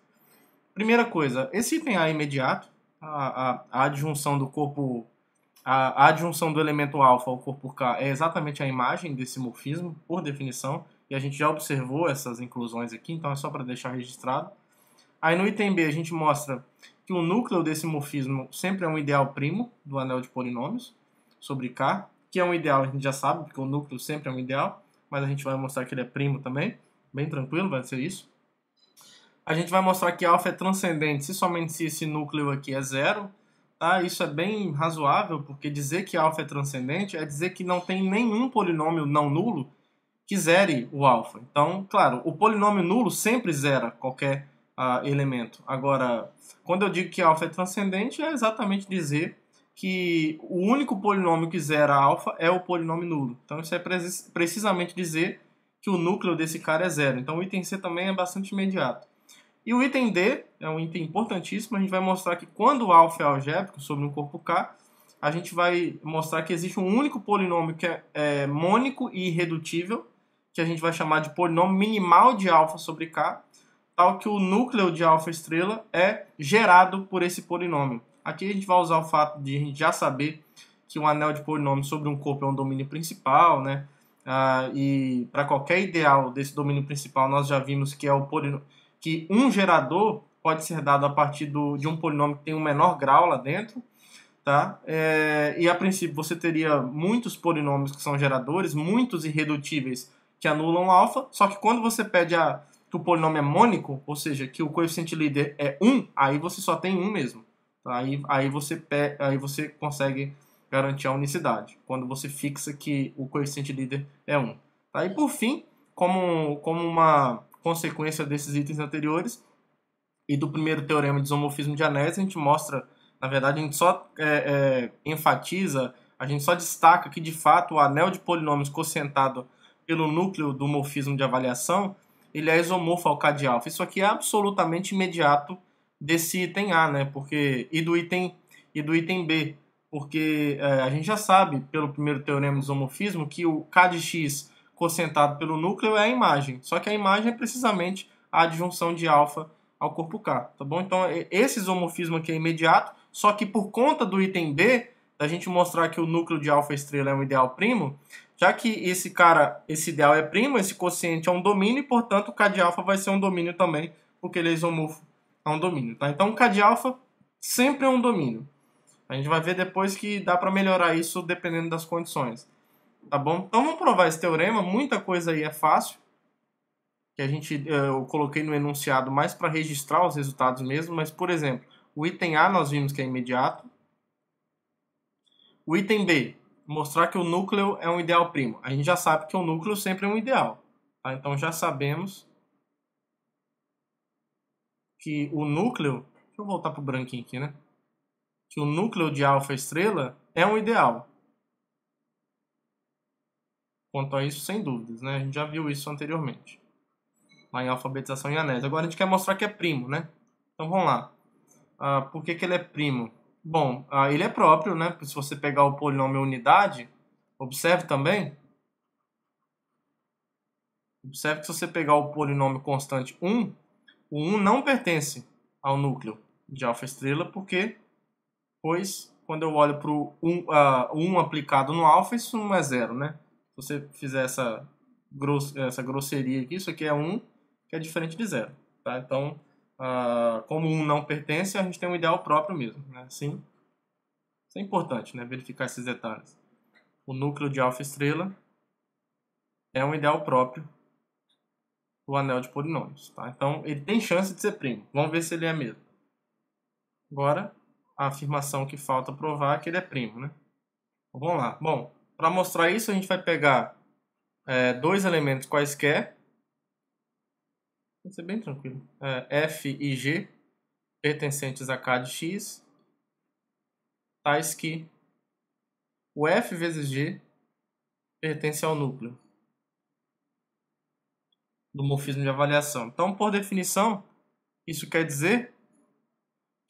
Primeira coisa, esse item A imediato, a, a, a adjunção do corpo a, a adjunção do elemento alfa ao corpo K é exatamente a imagem desse morfismo, por definição, e a gente já observou essas inclusões aqui, então é só para deixar registrado. Aí no item B a gente mostra que o núcleo desse morfismo sempre é um ideal primo do anel de polinômios sobre K, que é um ideal, a gente já sabe, porque o núcleo sempre é um ideal, mas a gente vai mostrar que ele é primo também, bem tranquilo, vai ser isso. A gente vai mostrar que alfa é transcendente se somente se esse núcleo aqui é zero, tá? Isso é bem razoável, porque dizer que alfa é transcendente é dizer que não tem nenhum polinômio não nulo que zere o alfa. Então, claro, o polinômio nulo sempre zera qualquer uh, elemento. Agora, quando eu digo que alfa é transcendente, é exatamente dizer que o único polinômio que zera alfa é o polinômio nulo. Então isso é precisamente dizer que o núcleo desse cara é zero. Então o item C também é bastante imediato. E o item D é um item importantíssimo, a gente vai mostrar que quando o alfa é algébrico sobre um corpo K, a gente vai mostrar que existe um único polinômio que é, é mônico e irredutível, que a gente vai chamar de polinômio minimal de alfa sobre K, tal que o núcleo de alfa estrela é gerado por esse polinômio. Aqui a gente vai usar o fato de a gente já saber que um anel de polinômio sobre um corpo é um domínio principal, né? Ah, e para qualquer ideal desse domínio principal, nós já vimos que é o que um gerador pode ser dado a partir do, de um polinômio que tem um menor grau lá dentro, tá? É, e a princípio você teria muitos polinômios que são geradores, muitos irredutíveis que anulam alfa, só que quando você pede a que o polinômio é mônico, ou seja, que o coeficiente líder é 1, aí você só tem um mesmo. Tá? Aí, aí, você, aí você consegue garantir a unicidade, quando você fixa que o coeficiente líder é 1. Tá? E por fim, como, como uma consequência desses itens anteriores e do primeiro teorema de isomorfismo de anéis, a gente mostra, na verdade, a gente só é, é, enfatiza, a gente só destaca que, de fato, o anel de polinômios cocentado pelo núcleo do morfismo de avaliação ele é isomorfo ao K de alfa. Isso aqui é absolutamente imediato desse item A, né? Porque, e, do item, e do item B. Porque é, a gente já sabe, pelo primeiro teorema de isomorfismo, que o K de X cocentado pelo núcleo é a imagem. Só que a imagem é precisamente a adjunção de alfa ao corpo K, tá bom? Então, esse isomorfismo aqui é imediato, só que por conta do item B, da gente mostrar que o núcleo de alfa estrela é um ideal primo, já que esse cara, esse ideal é primo, esse quociente é um domínio e, portanto, o K de alfa vai ser um domínio também, porque ele é isomorfo a é um domínio. Tá? Então, o K de alfa sempre é um domínio. A gente vai ver depois que dá para melhorar isso dependendo das condições. Tá bom? Então, vamos provar esse teorema. Muita coisa aí é fácil que a gente eh, eu coloquei no enunciado mais para registrar os resultados mesmo, mas por exemplo, o item A nós vimos que é imediato, o item B, mostrar que o núcleo é um ideal primo. A gente já sabe que o núcleo sempre é um ideal. Tá? Então já sabemos que o núcleo. Deixa eu voltar para o branquinho aqui, né? Que o núcleo de alfa estrela é um ideal. Quanto a isso, sem dúvidas, né? A gente já viu isso anteriormente. Lá em alfabetização e anéis. Agora a gente quer mostrar que é primo, né? Então vamos lá. Ah, por que, que ele é primo? Bom, ah, ele é próprio, né? Se você pegar o polinômio unidade, observe também. Observe que se você pegar o polinômio constante 1, o 1 não pertence ao núcleo de alfa estrela, porque, pois, quando eu olho para o 1, ah, uh, 1 aplicado no alfa, isso não é zero, né? Se você fizer essa, gross, essa grosseria aqui, isso aqui é 1, que é diferente de zero, tá? Então, uh, como um não pertence, a gente tem um ideal próprio mesmo, né? Sim. Isso é importante, né? Verificar esses detalhes. O núcleo de alfa estrela é um ideal próprio do anel de polinômios, tá? Então, ele tem chance de ser primo. Vamos ver se ele é mesmo. Agora, a afirmação que falta provar é que ele é primo, né? Então, vamos lá. Bom, para mostrar isso, a gente vai pegar é, dois elementos quaisquer Vai ser bem tranquilo. É, F e G, pertencentes a K de X, tais que o F vezes G pertence ao núcleo do morfismo de avaliação. Então, por definição, isso quer dizer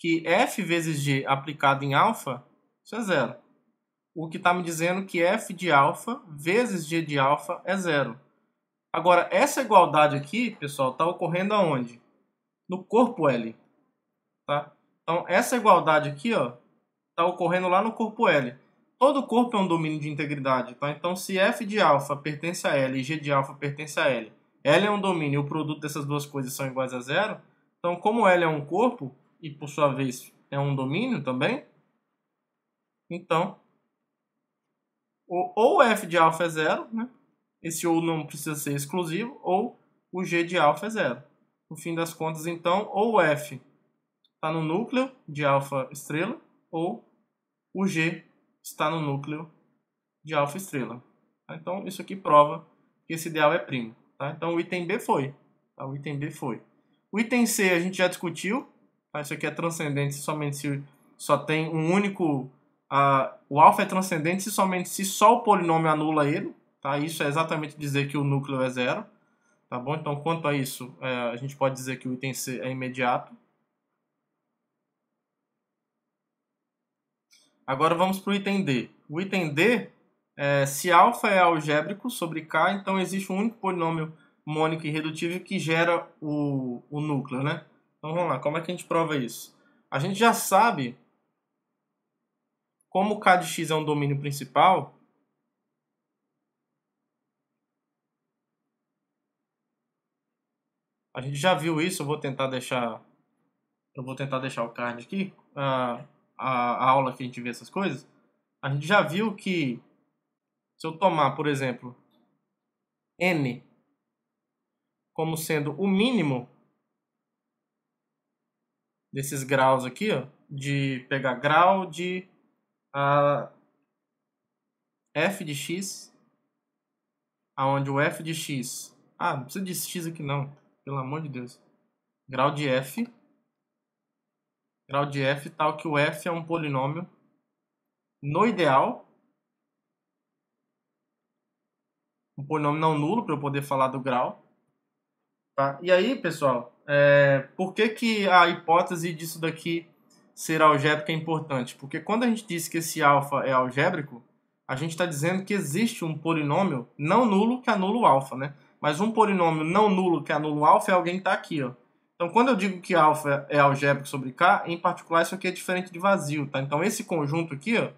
que F vezes G aplicado em alfa, isso é zero. O que está me dizendo que F de alfa vezes G de alfa é zero. Agora, essa igualdade aqui, pessoal, está ocorrendo aonde? No corpo L. Tá? Então, essa igualdade aqui está ocorrendo lá no corpo L. Todo corpo é um domínio de integridade. Tá? Então, se F de alfa pertence a L e G de alfa pertence a L, L é um domínio e o produto dessas duas coisas são iguais a zero, então, como L é um corpo, e por sua vez é um domínio também, então, ou F de alfa é zero, né? Esse ou não precisa ser exclusivo, ou o G de alfa é zero. No fim das contas, então, ou o F está no núcleo de alfa estrela, ou o G está no núcleo de alfa estrela. Tá? Então, isso aqui prova que esse ideal é primo. Tá? Então, o item B foi. Tá? O item B foi. O item C a gente já discutiu. Tá? Isso aqui é transcendente somente se só tem um único... Uh, o alfa é transcendente se somente se só o polinômio anula ele. Tá? Isso é exatamente dizer que o núcleo é zero. Tá bom? Então, quanto a isso, é, a gente pode dizer que o item C é imediato. Agora vamos para o item D. O item D, é, se alfa é algébrico sobre K, então existe um único polinômio mônico irredutível que gera o, o núcleo, né? Então vamos lá, como é que a gente prova isso? A gente já sabe como K de X é um domínio principal, A gente já viu isso, eu vou tentar deixar. Eu vou tentar deixar o card aqui. A, a, a aula que a gente vê essas coisas. A gente já viu que se eu tomar, por exemplo, n como sendo o mínimo desses graus aqui, ó, de pegar grau de a f de x, aonde o f de x, ah, não precisa de x aqui não, pelo amor de Deus. Grau de f. Grau de f tal que o f é um polinômio no ideal. Um polinômio não nulo, para eu poder falar do grau. Tá? E aí, pessoal, é, por que, que a hipótese disso daqui ser algébrica é importante? Porque quando a gente diz que esse alfa é algébrico, a gente está dizendo que existe um polinômio não nulo que anula o alfa, né? Mas um polinômio não nulo que anula um alfa é alguém que está aqui. Ó. Então, quando eu digo que alfa é algébrico sobre K, em particular isso aqui é diferente de vazio. Tá? Então, esse conjunto aqui, ó,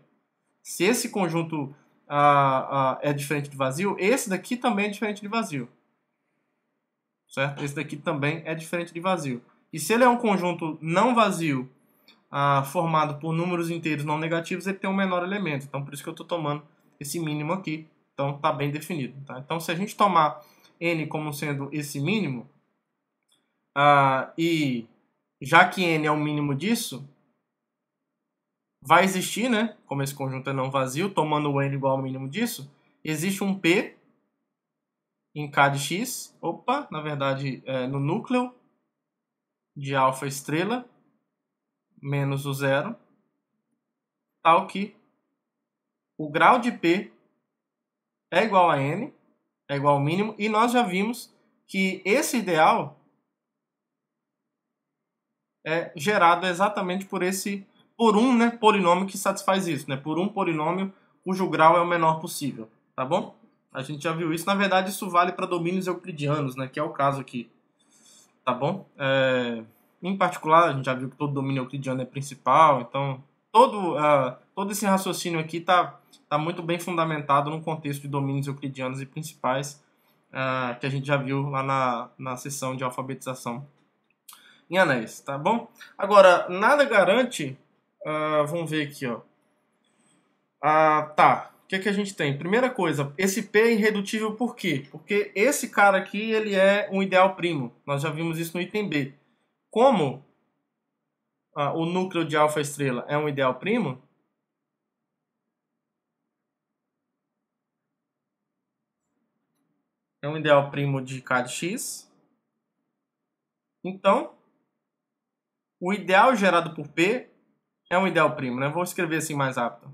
se esse conjunto ah, ah, é diferente de vazio, esse daqui também é diferente de vazio. Certo? Esse daqui também é diferente de vazio. E se ele é um conjunto não vazio, ah, formado por números inteiros não negativos, ele tem um menor elemento. Então, por isso que eu estou tomando esse mínimo aqui. Então, está bem definido. Tá? Então, se a gente tomar n como sendo esse mínimo, uh, e já que n é o mínimo disso, vai existir, né, como esse conjunto é não vazio, tomando o n igual ao mínimo disso, existe um p em k de x, opa, na verdade é no núcleo de alfa estrela, menos o zero, tal que o grau de p é igual a n, é igual ao mínimo, e nós já vimos que esse ideal é gerado exatamente por esse por um né, polinômio que satisfaz isso, né, por um polinômio cujo grau é o menor possível, tá bom? A gente já viu isso, na verdade isso vale para domínios euclidianos, né, que é o caso aqui, tá bom? É, em particular, a gente já viu que todo domínio euclidiano é principal, então todo, uh, todo esse raciocínio aqui está está muito bem fundamentado no contexto de domínios euclidianos e principais uh, que a gente já viu lá na, na sessão de alfabetização em anéis, tá bom? Agora, nada garante, uh, vamos ver aqui, ó. Uh, tá, o que, que a gente tem? Primeira coisa, esse P é irredutível por quê? Porque esse cara aqui, ele é um ideal primo, nós já vimos isso no item B. Como o núcleo de alfa estrela é um ideal primo, é um ideal primo de K de X. Então, o ideal gerado por P é um ideal primo, né? Vou escrever assim mais rápido.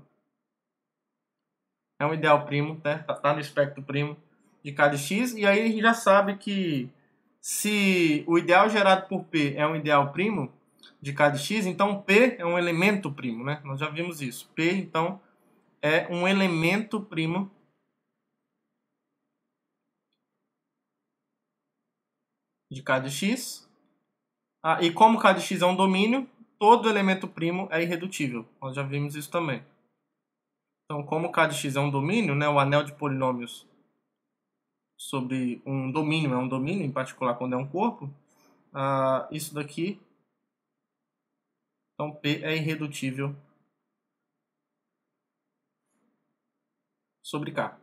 É um ideal primo, né? Tá, tá no espectro primo de K de X. E aí a gente já sabe que se o ideal gerado por P é um ideal primo de K de X, então P é um elemento primo, né? Nós já vimos isso. P, então, é um elemento primo de K de X. Ah, e como K de X é um domínio, todo elemento primo é irredutível. Nós já vimos isso também. Então, como K de X é um domínio, né, o anel de polinômios sobre um domínio é um domínio, em particular quando é um corpo, ah, isso daqui, então P é irredutível sobre K.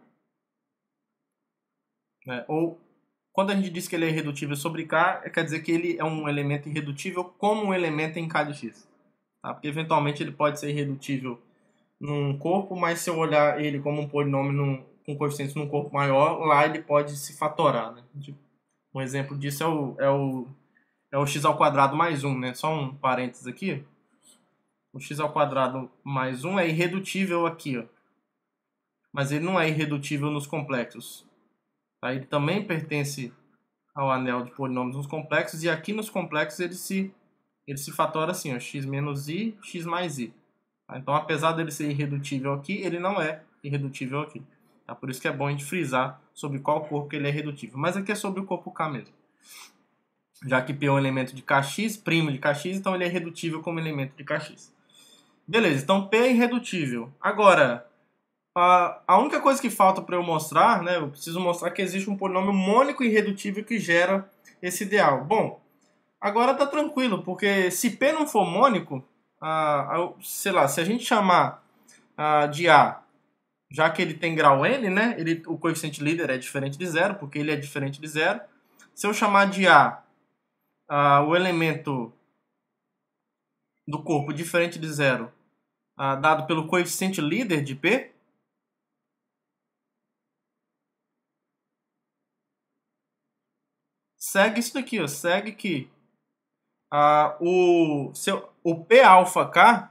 Né? Ou quando a gente diz que ele é irredutível sobre K, é, quer dizer que ele é um elemento irredutível como um elemento em K de X. Tá? Porque eventualmente ele pode ser irredutível num corpo, mas se eu olhar ele como um polinômio num, com coeficientes num corpo maior, lá ele pode se fatorar. Né? Tipo, um exemplo disso é o, é o, é o x ao quadrado mais 1. Né? Só um parênteses aqui. O x ao quadrado mais 1 é irredutível aqui. Ó. Mas ele não é irredutível nos complexos ele também pertence ao anel de polinômios nos complexos, e aqui nos complexos ele se, ele se fatora assim, ó, x menos i, x mais i. Tá? Então, apesar dele ser irredutível aqui, ele não é irredutível aqui. Tá? Por isso que é bom a gente frisar sobre qual corpo ele é irredutível. Mas aqui é sobre o corpo K mesmo. Já que P é um elemento de Kx, primo de Kx, então ele é irredutível como elemento de Kx. Beleza, então P é irredutível. Agora, a, única coisa que falta para eu mostrar, né, eu preciso mostrar que existe um polinômio mônico irredutível que gera esse ideal. Bom, agora está tranquilo, porque se P não for mônico, a, sei lá, se a gente chamar a, de A, já que ele tem grau N, né, ele, o coeficiente líder é diferente de zero, porque ele é diferente de zero. Se eu chamar de A o elemento do corpo diferente de zero, dado pelo coeficiente líder de P, segue isso daqui, ó, segue que ah, o, seu, o P alfa K,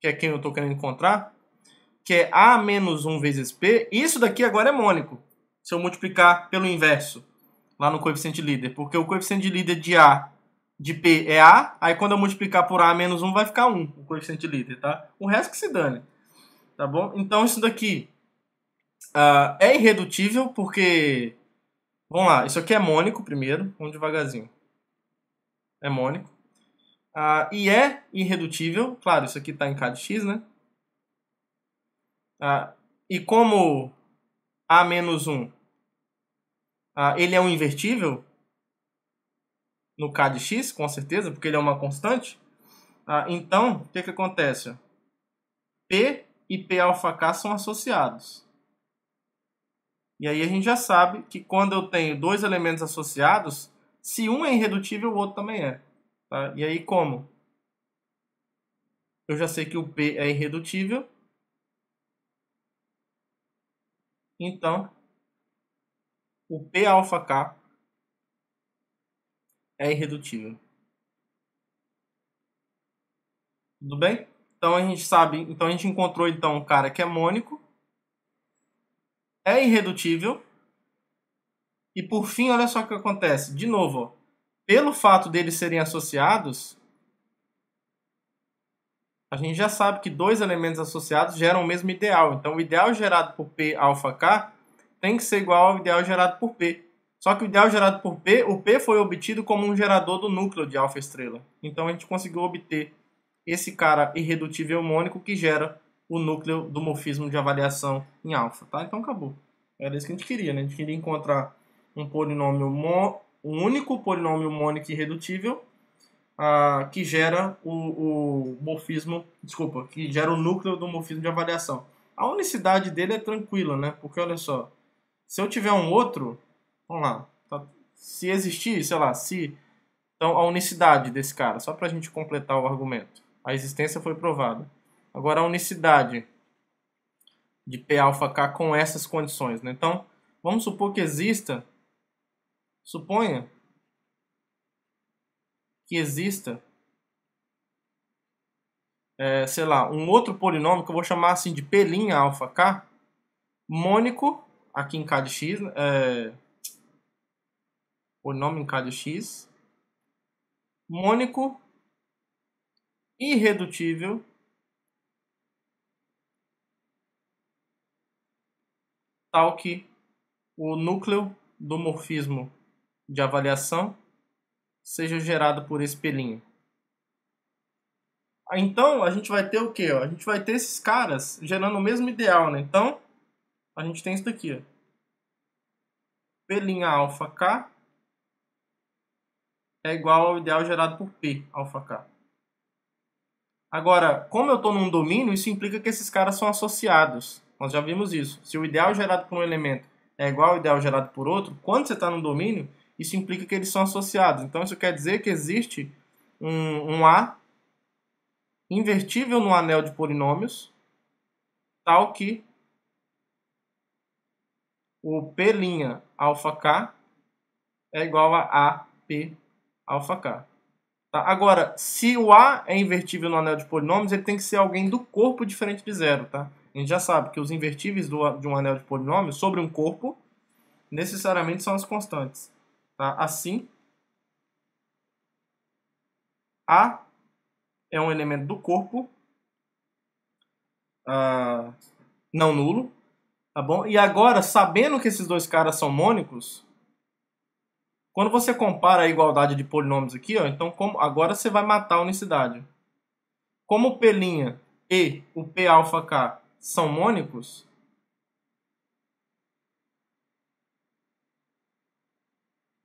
que é quem eu estou querendo encontrar, que é A menos 1 vezes P, isso daqui agora é mônico, se eu multiplicar pelo inverso, lá no coeficiente líder, porque o coeficiente de líder de A de P é A, aí quando eu multiplicar por A menos 1 vai ficar 1, o coeficiente líder, tá? O resto que se dane, tá bom? Então isso daqui uh, é irredutível, porque Vamos lá, isso aqui é mônico primeiro, vamos devagarzinho. É mônico. Ah, e é irredutível, claro, isso aqui está em K de X, né? Ah, e como A menos 1 ah, ele é um invertível no K de X, com certeza, porque ele é uma constante. Ah, então, o que, que acontece? P e P alfa K são associados. E aí a gente já sabe que quando eu tenho dois elementos associados, se um é irredutível, o outro também é. Tá? E aí como? Eu já sei que o P é irredutível. Então, o P alfa K é irredutível. Tudo bem? Então a gente sabe, então a gente encontrou então um cara que é mônico, é irredutível. E por fim, olha só o que acontece. De novo, ó, pelo fato deles serem associados, a gente já sabe que dois elementos associados geram o mesmo ideal. Então, o ideal gerado por P alfa K tem que ser igual ao ideal gerado por P. Só que o ideal gerado por P, o P foi obtido como um gerador do núcleo de alfa estrela. Então, a gente conseguiu obter esse cara irredutível mônico que gera o núcleo do morfismo de avaliação em alfa, tá? Então acabou. Era isso que a gente queria, né? A gente queria encontrar um polinômio mo... um único polinômio mônico irredutível uh, que gera o, o morfismo, desculpa, que gera o núcleo do morfismo de avaliação. A unicidade dele é tranquila, né? Porque olha só, se eu tiver um outro, vamos lá, tá? se existir, sei lá, se então a unicidade desse cara, só para a gente completar o argumento, a existência foi provada. Agora, a unicidade de P-alfa-K com essas condições. Né? Então, vamos supor que exista, suponha que exista, é, sei lá, um outro polinômio que eu vou chamar assim de P'-alfa-K, mônico, aqui em K de X, né? é, polinômio em K de X, mônico, irredutível, tal que o núcleo do morfismo de avaliação seja gerado por esse pelinho. Ah, então, a gente vai ter o quê? A gente vai ter esses caras gerando o mesmo ideal, né? Então, a gente tem isso aqui: ó. P' alfa K é igual ao ideal gerado por P alfa K. Agora, como eu estou num domínio, isso implica que esses caras são associados. Nós já vimos isso. Se o ideal gerado por um elemento é igual ao ideal gerado por outro, quando você está no domínio, isso implica que eles são associados. Então isso quer dizer que existe um, um A invertível no anel de polinômios, tal que o P' k é igual a AP k Tá? Agora, se o A é invertível no anel de polinômios, ele tem que ser alguém do corpo diferente de zero. Tá? A gente já sabe que os invertíveis do, de um anel de polinômio sobre um corpo necessariamente são as constantes. Tá? Assim, A é um elemento do corpo uh, não nulo, tá bom? E agora, sabendo que esses dois caras são mônicos, quando você compara a igualdade de polinômios aqui, ó, então como, agora você vai matar a unicidade. Como o P' e o P alfa K são mônicos?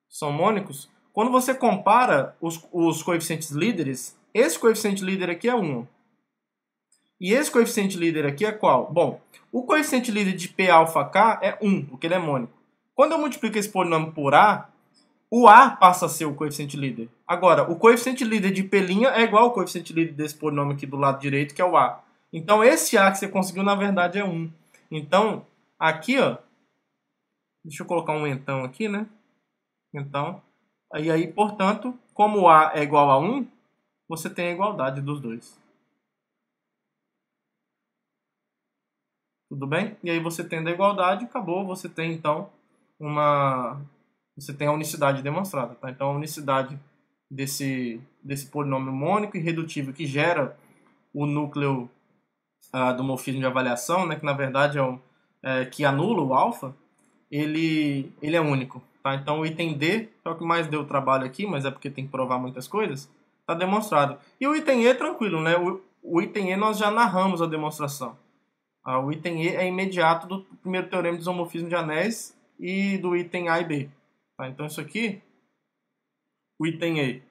São mônicos? Quando você compara os, os coeficientes líderes, esse coeficiente líder aqui é 1. E esse coeficiente líder aqui é qual? Bom, o coeficiente líder de P alfa K é 1, porque ele é mônico. Quando eu multiplico esse polinômio por A, o A passa a ser o coeficiente líder. Agora, o coeficiente líder de P' é igual ao coeficiente líder desse polinômio aqui do lado direito, que é o A. Então, esse A que você conseguiu, na verdade, é 1. Então, aqui, ó, deixa eu colocar um então aqui, né? Então, e aí, portanto, como A é igual a 1, você tem a igualdade dos dois. Tudo bem? E aí você tendo a igualdade, acabou, você tem então uma você tem a unicidade demonstrada, tá? Então a unicidade desse desse polinômio mônico irredutível que gera o núcleo uh, do morfismo de avaliação, né, que na verdade é, o é, que anula o alfa, ele, ele é único. Tá? Então o item D, que é o que mais deu trabalho aqui, mas é porque tem que provar muitas coisas, está demonstrado. E o item E, é tranquilo, né? O, o item E nós já narramos a demonstração. Ah, o item E é imediato do primeiro teorema de isomorfismo de anéis e do item A e B. Tá? Então isso aqui, o item E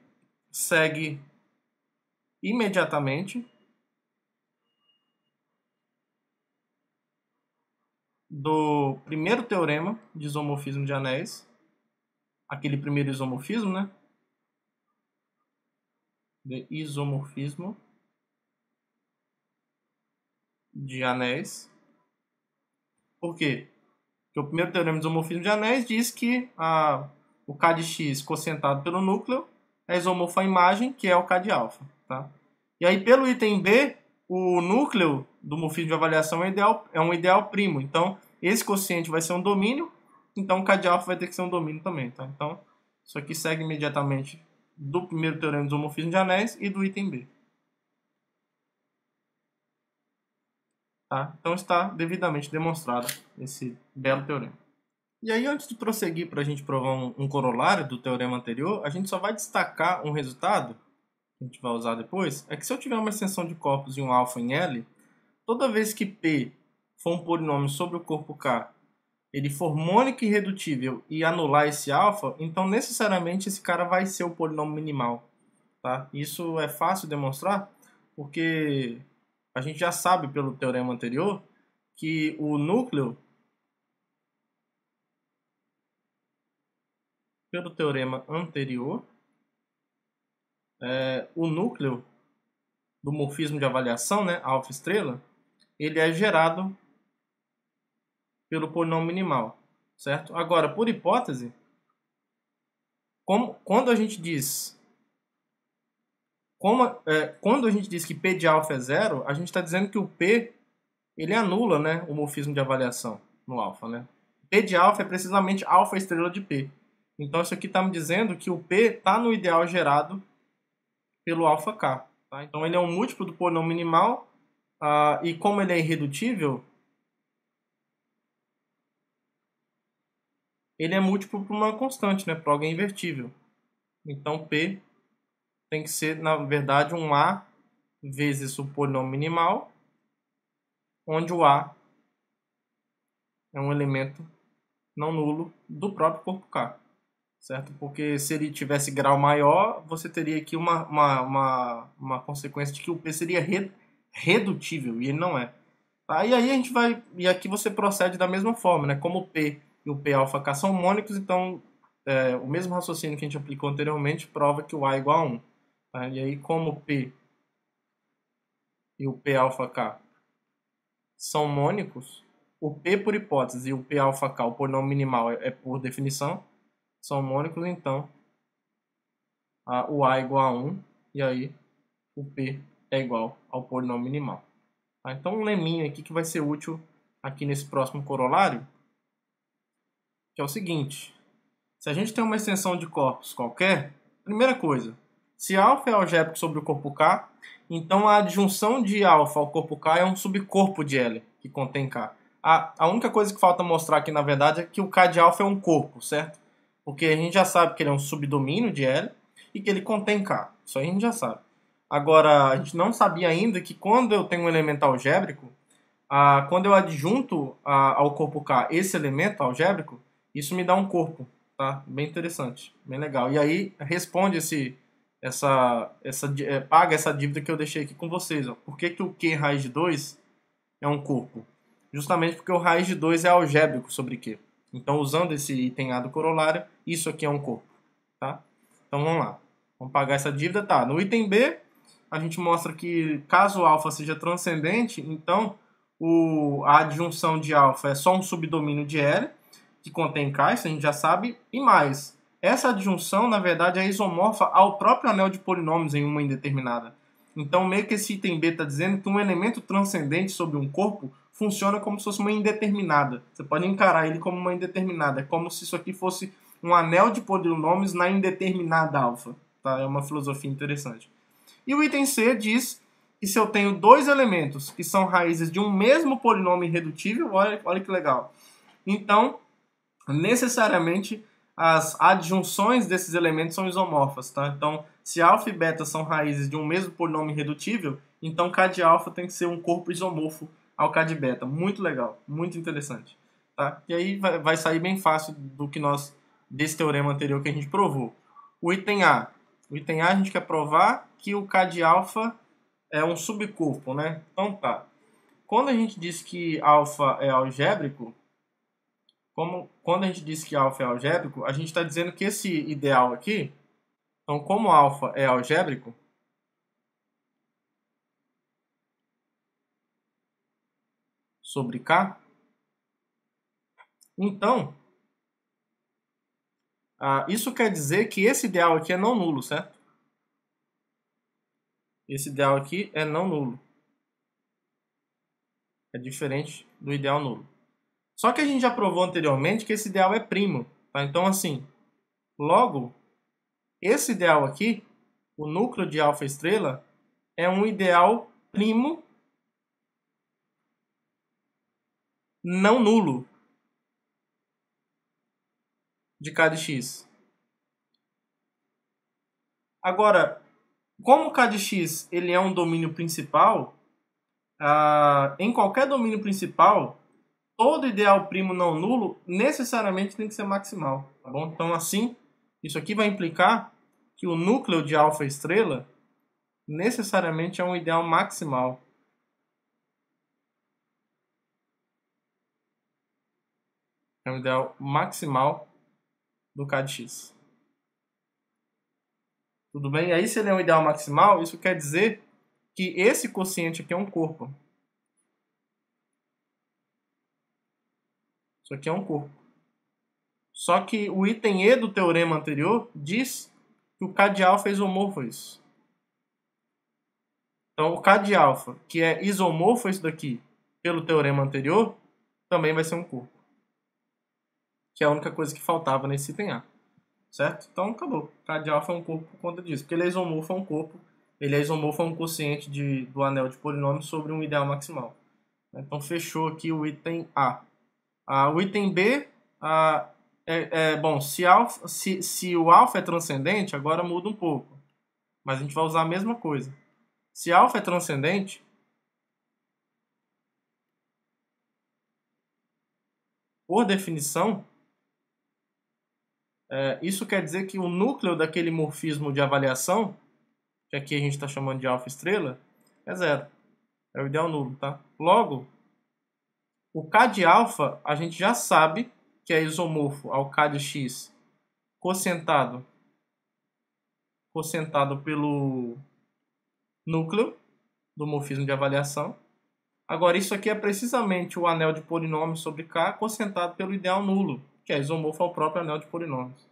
segue imediatamente do primeiro teorema de isomorfismo de anéis, aquele primeiro isomorfismo, né? De isomorfismo de anéis. Por quê? Porque o primeiro teorema de isomorfismo de anéis diz que a, o K de X cocentado pelo núcleo é isomorfo à imagem, que é o K de alfa. Tá? E aí, pelo item B, o núcleo do morfismo de avaliação é, ideal, é um ideal primo. Então, esse quociente vai ser um domínio, então K de alfa vai ter que ser um domínio também. Tá? Então, isso aqui segue imediatamente do primeiro teorema do homofismos de anéis e do item B. Tá? Então está devidamente demonstrado esse belo teorema. E aí, antes de prosseguir para a gente provar um, um corolário do teorema anterior, a gente só vai destacar um resultado, que a gente vai usar depois, é que se eu tiver uma extensão de corpos em um alfa em L, toda vez que P for um polinômio sobre o corpo K, ele for mônico irredutível e anular esse alfa, então necessariamente esse cara vai ser o polinômio minimal. Tá? Isso é fácil demonstrar, porque a gente já sabe pelo teorema anterior que o núcleo, pelo teorema anterior, é, o núcleo do morfismo de avaliação, né, alfa estrela, ele é gerado pelo polinômio minimal, certo? Agora, por hipótese, como, quando a gente diz como, é, quando a gente diz que P de alfa é zero, a gente está dizendo que o P ele anula né, o morfismo de avaliação no alfa. Né? P de alfa é precisamente alfa estrela de P. Então isso aqui está me dizendo que o P está no ideal gerado pelo alfa K. Tá? Então ele é um múltiplo do polinômio minimal Uh, e como ele é irredutível, ele é múltiplo para uma constante, né? para algo invertível. Então P tem que ser, na verdade, um A vezes o polinômio minimal, onde o A é um elemento não nulo do próprio corpo K. Certo? Porque se ele tivesse grau maior, você teria aqui uma, uma, uma, uma consequência de que o P seria re redutível, e ele não é. Tá? E aí a gente vai. E aqui você procede da mesma forma, né? Como o P e o P-alfa K são mônicos, então é, o mesmo raciocínio que a gente aplicou anteriormente prova que o A é igual a 1. Tá? E aí, como o P e o P-alfa-K são mônicos, o P por hipótese e o P-alfa-K, o pronome minimal, é, é, por definição, são mônicos, então a, o A é igual a 1, e aí o P é igual ao polinômio minimal. Tá? Então, um leminho aqui que vai ser útil aqui nesse próximo corolário, que é o seguinte. Se a gente tem uma extensão de corpos qualquer, primeira coisa, se alfa é algébrico sobre o corpo K, então a adjunção de alfa ao corpo K é um subcorpo de L, que contém K. A, a única coisa que falta mostrar aqui, na verdade, é que o K de alfa é um corpo, certo? Porque a gente já sabe que ele é um subdomínio de L e que ele contém K. Isso aí a gente já sabe. Agora, a gente não sabia ainda que quando eu tenho um elemento algébrico, ah, quando eu adjunto ao corpo K esse elemento algébrico, isso me dá um corpo, tá? Bem interessante, bem legal. E aí responde esse, essa, essa, é, paga essa dívida que eu deixei aqui com vocês. Ó. Por que, que o Q raiz de 2 é um corpo? Justamente porque o raiz de 2 é algébrico sobre Q. Então, usando esse item A do corolário, isso aqui é um corpo, tá? Então, vamos lá. Vamos pagar essa dívida, tá? No item B, a gente mostra que caso alfa seja transcendente, então o, a adjunção de alfa é só um subdomínio de L, que contém K, isso a gente já sabe, e mais. Essa adjunção, na verdade, é isomorfa ao próprio anel de polinômios em uma indeterminada. Então, meio que esse item B está dizendo que um elemento transcendente sobre um corpo funciona como se fosse uma indeterminada. Você pode encarar ele como uma indeterminada. É como se isso aqui fosse um anel de polinômios na indeterminada alfa. Tá? É uma filosofia interessante. E o item C diz que se eu tenho dois elementos que são raízes de um mesmo polinômio irredutível, olha, olha que legal. Então, necessariamente, as adjunções desses elementos são isomorfas, tá? Então, se alfa e beta são raízes de um mesmo polinômio irredutível, então K de alfa tem que ser um corpo isomorfo ao K de beta. Muito legal, muito interessante. Tá? E aí vai, vai sair bem fácil do que nós, desse teorema anterior que a gente provou. O item A. O item A a gente quer provar que o K de alfa é um subcorpo, né? Então tá. Quando a gente diz que alfa é algébrico, como, quando a gente diz que alfa é algébrico, a gente está dizendo que esse ideal aqui, então como alfa é algébrico, sobre K, então, ah, isso quer dizer que esse ideal aqui é não nulo, certo? Esse ideal aqui é não nulo. É diferente do ideal nulo. Só que a gente já provou anteriormente que esse ideal é primo. Tá? Então, assim, logo, esse ideal aqui, o núcleo de alfa estrela, é um ideal primo não nulo de cada x. Agora, como o KDX ele é um domínio principal, ah, em qualquer domínio principal, todo ideal primo não nulo necessariamente tem que ser maximal, tá bom? Então assim, isso aqui vai implicar que o núcleo de alfa estrela necessariamente é um ideal maximal. É um ideal maximal do K de X. Tudo bem? E aí, se ele é um ideal maximal, isso quer dizer que esse quociente aqui é um corpo. Isso aqui é um corpo. Só que o item E do teorema anterior diz que o K de alfa é isomorfo a isso. Então, o K de alfa, que é isomorfo a isso daqui, pelo teorema anterior, também vai ser um corpo. Que é a única coisa que faltava nesse item A certo? Então acabou. Cardialfa é um corpo por conta disso, porque ele é isomorfo a um corpo, ele é isomorfo a um quociente de, do anel de polinômio sobre um ideal maximal. Então fechou aqui o item A. Ah, o item B, ah, é, é, bom, se, alfa, se, se o alfa é transcendente, agora muda um pouco, mas a gente vai usar a mesma coisa. Se alfa é transcendente, por definição, é, isso quer dizer que o núcleo daquele morfismo de avaliação, que aqui a gente está chamando de alfa estrela, é zero. É o ideal nulo, tá? Logo, o K de alfa a gente já sabe que é isomorfo ao K de x cocentado, cocentado pelo núcleo do morfismo de avaliação. Agora, isso aqui é precisamente o anel de polinômio sobre K cocentado pelo ideal nulo que é isomorfo ao próprio anel de polinômios.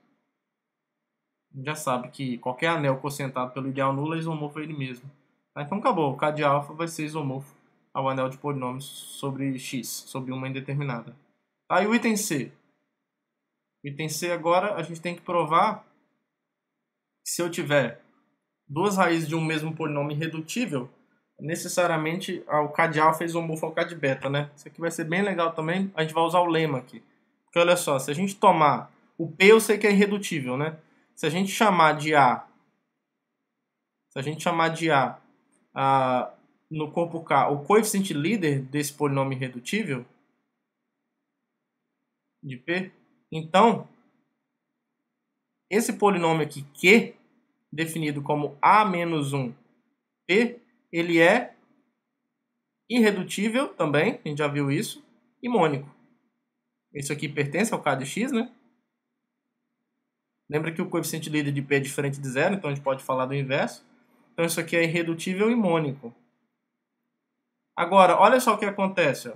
Já sabe que qualquer anel cocentado pelo ideal nulo é isomorfo a ele mesmo. Então acabou, o K de alfa vai ser isomorfo ao anel de polinômios sobre x, sobre uma indeterminada. Aí o item C. O item C agora a gente tem que provar que se eu tiver duas raízes de um mesmo polinômio irredutível, necessariamente o K de alfa é isomorfo ao K de beta, né? Isso aqui vai ser bem legal também, a gente vai usar o lema aqui. Porque olha só, se a gente tomar o P, eu sei que é irredutível, né? Se a gente chamar de A, se a gente chamar de A, a no corpo K, o coeficiente líder desse polinômio irredutível de P, então esse polinômio aqui Q, definido como A menos 1 P, ele é irredutível também, a gente já viu isso, e mônico. Isso aqui pertence ao K de X, né? Lembra que o coeficiente líder de P é diferente de zero, então a gente pode falar do inverso. Então isso aqui é irredutível e mônico. Agora, olha só o que acontece. Ó.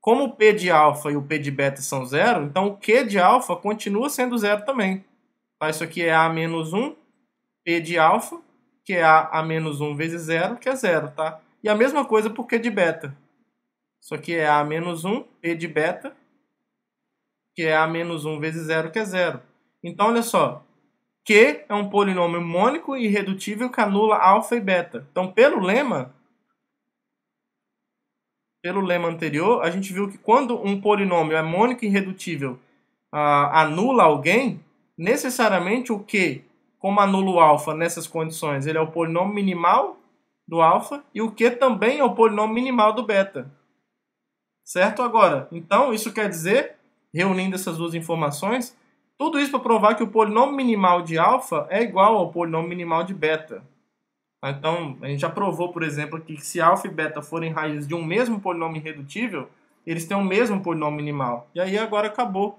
Como o P de alfa e o P de beta são zero, então o Q de alfa continua sendo zero também. Tá? Isso aqui é A menos 1, P de alfa, que é A, a menos 1 vezes zero, que é zero, tá? E a mesma coisa por Q de beta. Isso aqui é A menos 1, P de beta, que é A menos 1 vezes 0, que é zero. Então, olha só. Q é um polinômio mônico e irredutível que anula alfa e beta. Então, pelo lema, pelo lema anterior, a gente viu que quando um polinômio é mônico e irredutível uh, anula alguém, necessariamente o Q, como anula o alfa nessas condições, ele é o polinômio minimal do alfa e o Q também é o polinômio minimal do beta. Certo? Agora, então, isso quer dizer, reunindo essas duas informações, tudo isso para provar que o polinômio minimal de alfa é igual ao polinômio minimal de beta. Tá? Então, a gente já provou, por exemplo, que se alfa e beta forem raízes de um mesmo polinômio irredutível, eles têm o mesmo polinômio minimal. E aí agora acabou,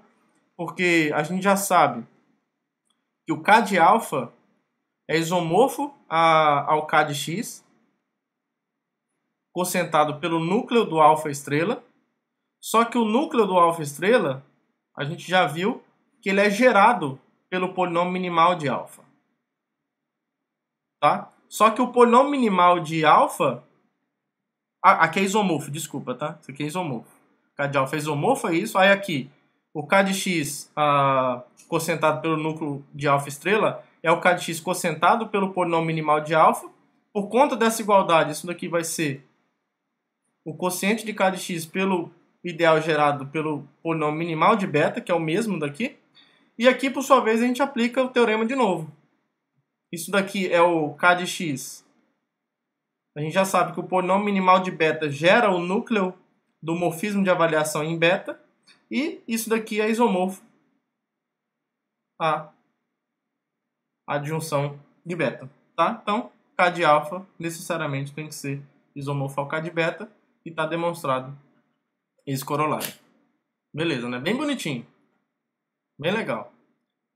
porque a gente já sabe que o K de alfa é isomorfo ao K de X, concentrado pelo núcleo do alfa estrela, só que o núcleo do alfa-estrela, a gente já viu que ele é gerado pelo polinômio minimal de alfa. Tá? Só que o polinômio minimal de alfa... aqui é isomorfo, desculpa, tá? Isso aqui é isomorfo. K de alfa é isomorfo, é isso. Aí aqui, o K de x ah, pelo núcleo de alfa-estrela é o K de x cocentado pelo polinômio minimal de alfa. Por conta dessa igualdade, isso daqui vai ser o quociente de K de x pelo ideal gerado pelo polinômio minimal de beta, que é o mesmo daqui. E aqui, por sua vez, a gente aplica o teorema de novo. Isso daqui é o k de x. A gente já sabe que o polinômio minimal de beta gera o núcleo do morfismo de avaliação em beta. E isso daqui é isomorfo a adjunção de beta. Tá? Então, k de alfa necessariamente tem que ser isomorfo ao k de beta e está demonstrado esse corolário. Beleza, né? Bem bonitinho. Bem legal.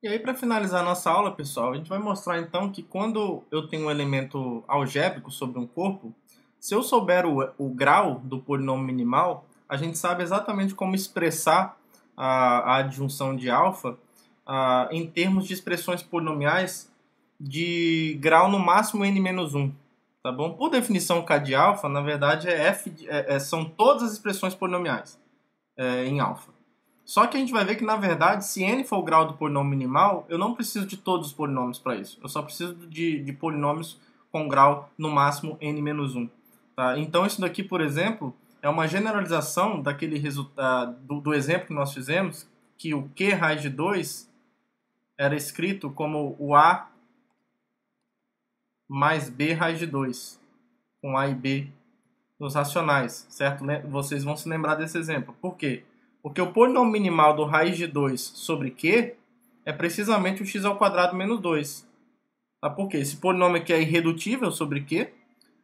E aí, para finalizar nossa aula, pessoal, a gente vai mostrar então que quando eu tenho um elemento algébrico sobre um corpo, se eu souber o, o grau do polinômio minimal, a gente sabe exatamente como expressar a, a adjunção de alfa a, em termos de expressões polinomiais de grau no máximo n-1 tá bom? Por definição, K de alfa, na verdade, é f de, é, é, são todas as expressões polinomiais é, em alfa. Só que a gente vai ver que, na verdade, se n for o grau do polinômio minimal, eu não preciso de todos os polinômios para isso. Eu só preciso de, de polinômios com grau, no máximo, n menos 1. Tá? Então, isso daqui, por exemplo, é uma generalização daquele resultado do, do exemplo que nós fizemos, que o q raiz de 2 era escrito como o a mais b raiz de 2, com a e b nos racionais, certo? Vocês vão se lembrar desse exemplo. Por quê? Porque o polinômio minimal do raiz de 2 sobre q é precisamente o x ao quadrado menos 2. Tá? Por quê? Esse polinômio aqui é irredutível sobre q,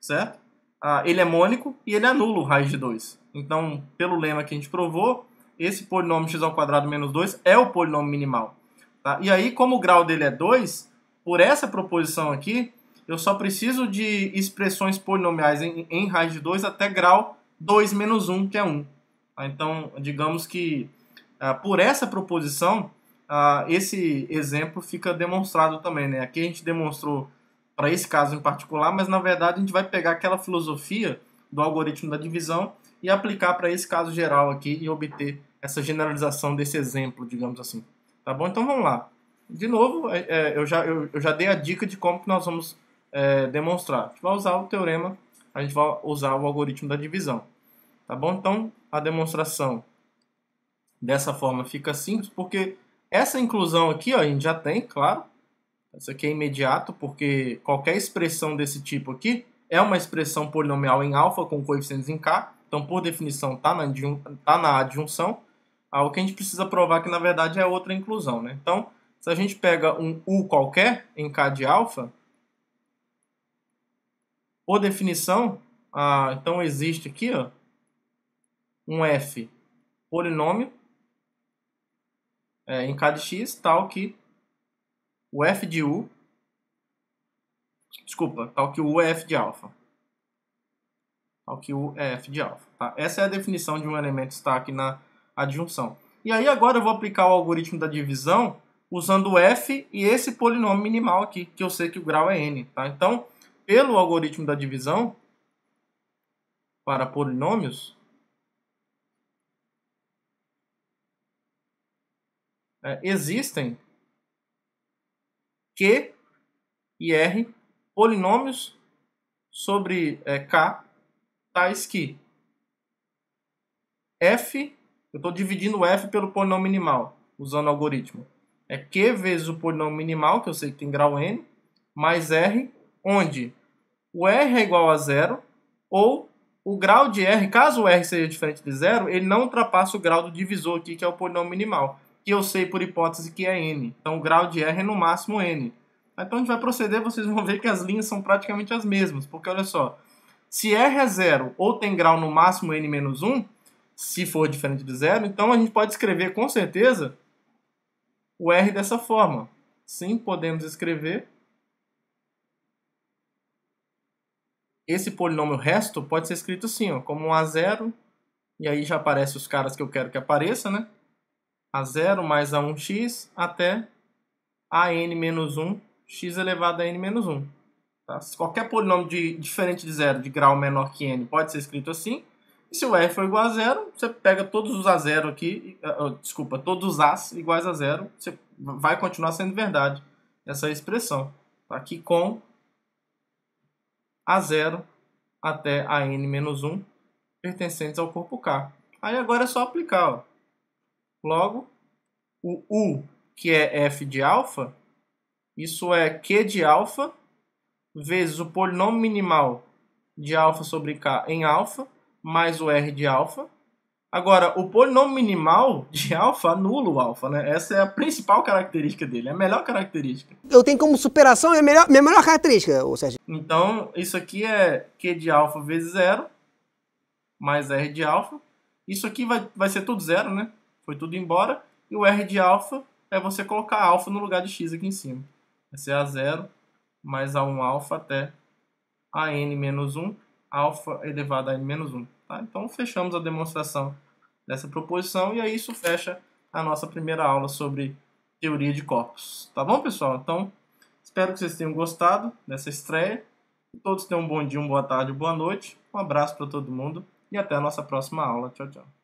certo? Ah, ele é mônico e ele anula o raiz de 2. Então, pelo lema que a gente provou, esse polinômio x ao quadrado menos 2 é o polinômio minimal. Tá? E aí, como o grau dele é 2, por essa proposição aqui, eu só preciso de expressões polinomiais em, em raiz de 2 até grau 2 menos 1, que é 1. Ah, então, digamos que ah, por essa proposição, ah, esse exemplo fica demonstrado também. Né? Aqui a gente demonstrou para esse caso em particular, mas na verdade a gente vai pegar aquela filosofia do algoritmo da divisão e aplicar para esse caso geral aqui e obter essa generalização desse exemplo, digamos assim. Tá bom? Então vamos lá. De novo, é, é, eu, já, eu, já dei a dica de como que nós vamos é, demonstrar? A gente vai usar o teorema, a gente vai usar o algoritmo da divisão. Tá bom? Então, a demonstração dessa forma fica simples, porque essa inclusão aqui ó, a gente já tem, claro. Essa aqui é imediato, porque qualquer expressão desse tipo aqui é uma expressão polinomial em alfa com coeficientes em k. Então, por definição, está na, tá na adjunção. Ah, o que a gente precisa provar que, na verdade, é outra inclusão. Né? Então, se a gente pega um u qualquer em k de alfa, por definição, ah, então existe aqui ó, um f polinômio é, em cada x tal que o f de u, desculpa, tal que u é f de alfa. Tal que u é f de alfa. Tá? Essa é a definição de um elemento estar aqui na adjunção. E aí agora eu vou aplicar o algoritmo da divisão usando o f e esse polinômio minimal aqui, que eu sei que o grau é n. Tá? Então, pelo algoritmo da divisão para polinômios, é, existem Q e R polinômios sobre é, K tais que F, eu estou dividindo F pelo polinômio minimal, usando o algoritmo. É Q vezes o polinômio minimal, que eu sei que tem grau N, mais R, onde o R é igual a zero, ou o grau de R, caso o R seja diferente de zero, ele não ultrapassa o grau do divisor aqui, que é o polinômio minimal, que eu sei por hipótese que é N. Então o grau de R é no máximo N. Então a gente vai proceder, vocês vão ver que as linhas são praticamente as mesmas, porque olha só, se R é zero ou tem grau no máximo N menos 1, se for diferente de zero, então a gente pode escrever com certeza o R dessa forma. Sim, podemos escrever esse polinômio resto pode ser escrito assim, ó, como um A0, e aí já aparece os caras que eu quero que apareça, né? A0 mais A1x até AN menos 1, x elevado a N menos 1. Tá? Qualquer polinômio de, diferente de zero, de grau menor que N, pode ser escrito assim. E se o R for igual a zero, você pega todos os A zero aqui, ah, ah, desculpa, todos os As iguais a zero, você vai continuar sendo verdade essa é expressão. Tá? Aqui com a zero até a n-1 pertencentes ao corpo K. Aí agora é só aplicar. Ó. Logo, o U, que é f de alfa, isso é q de alfa vezes o polinômio minimal de alfa sobre k em alfa, mais o r de alfa, Agora, o polinômio minimal de alfa anula o alfa, né? Essa é a principal característica dele, é a melhor característica. Eu tenho como superação, é a melhor, minha melhor característica, ô Sérgio. Então, isso aqui é Q de alfa vezes zero, mais R de alfa. Isso aqui vai, vai ser tudo zero, né? Foi tudo embora. E o R de alfa é você colocar alfa no lugar de x aqui em cima. Vai ser A0 mais A1 alfa até a n menos 1, alfa elevado a N menos 1. Tá? Então fechamos a demonstração dessa proposição e aí isso fecha a nossa primeira aula sobre teoria de corpos. Tá bom, pessoal? Então, espero que vocês tenham gostado dessa estreia. Que todos tenham um bom dia, uma boa tarde, boa noite. Um abraço para todo mundo e até a nossa próxima aula. Tchau, tchau.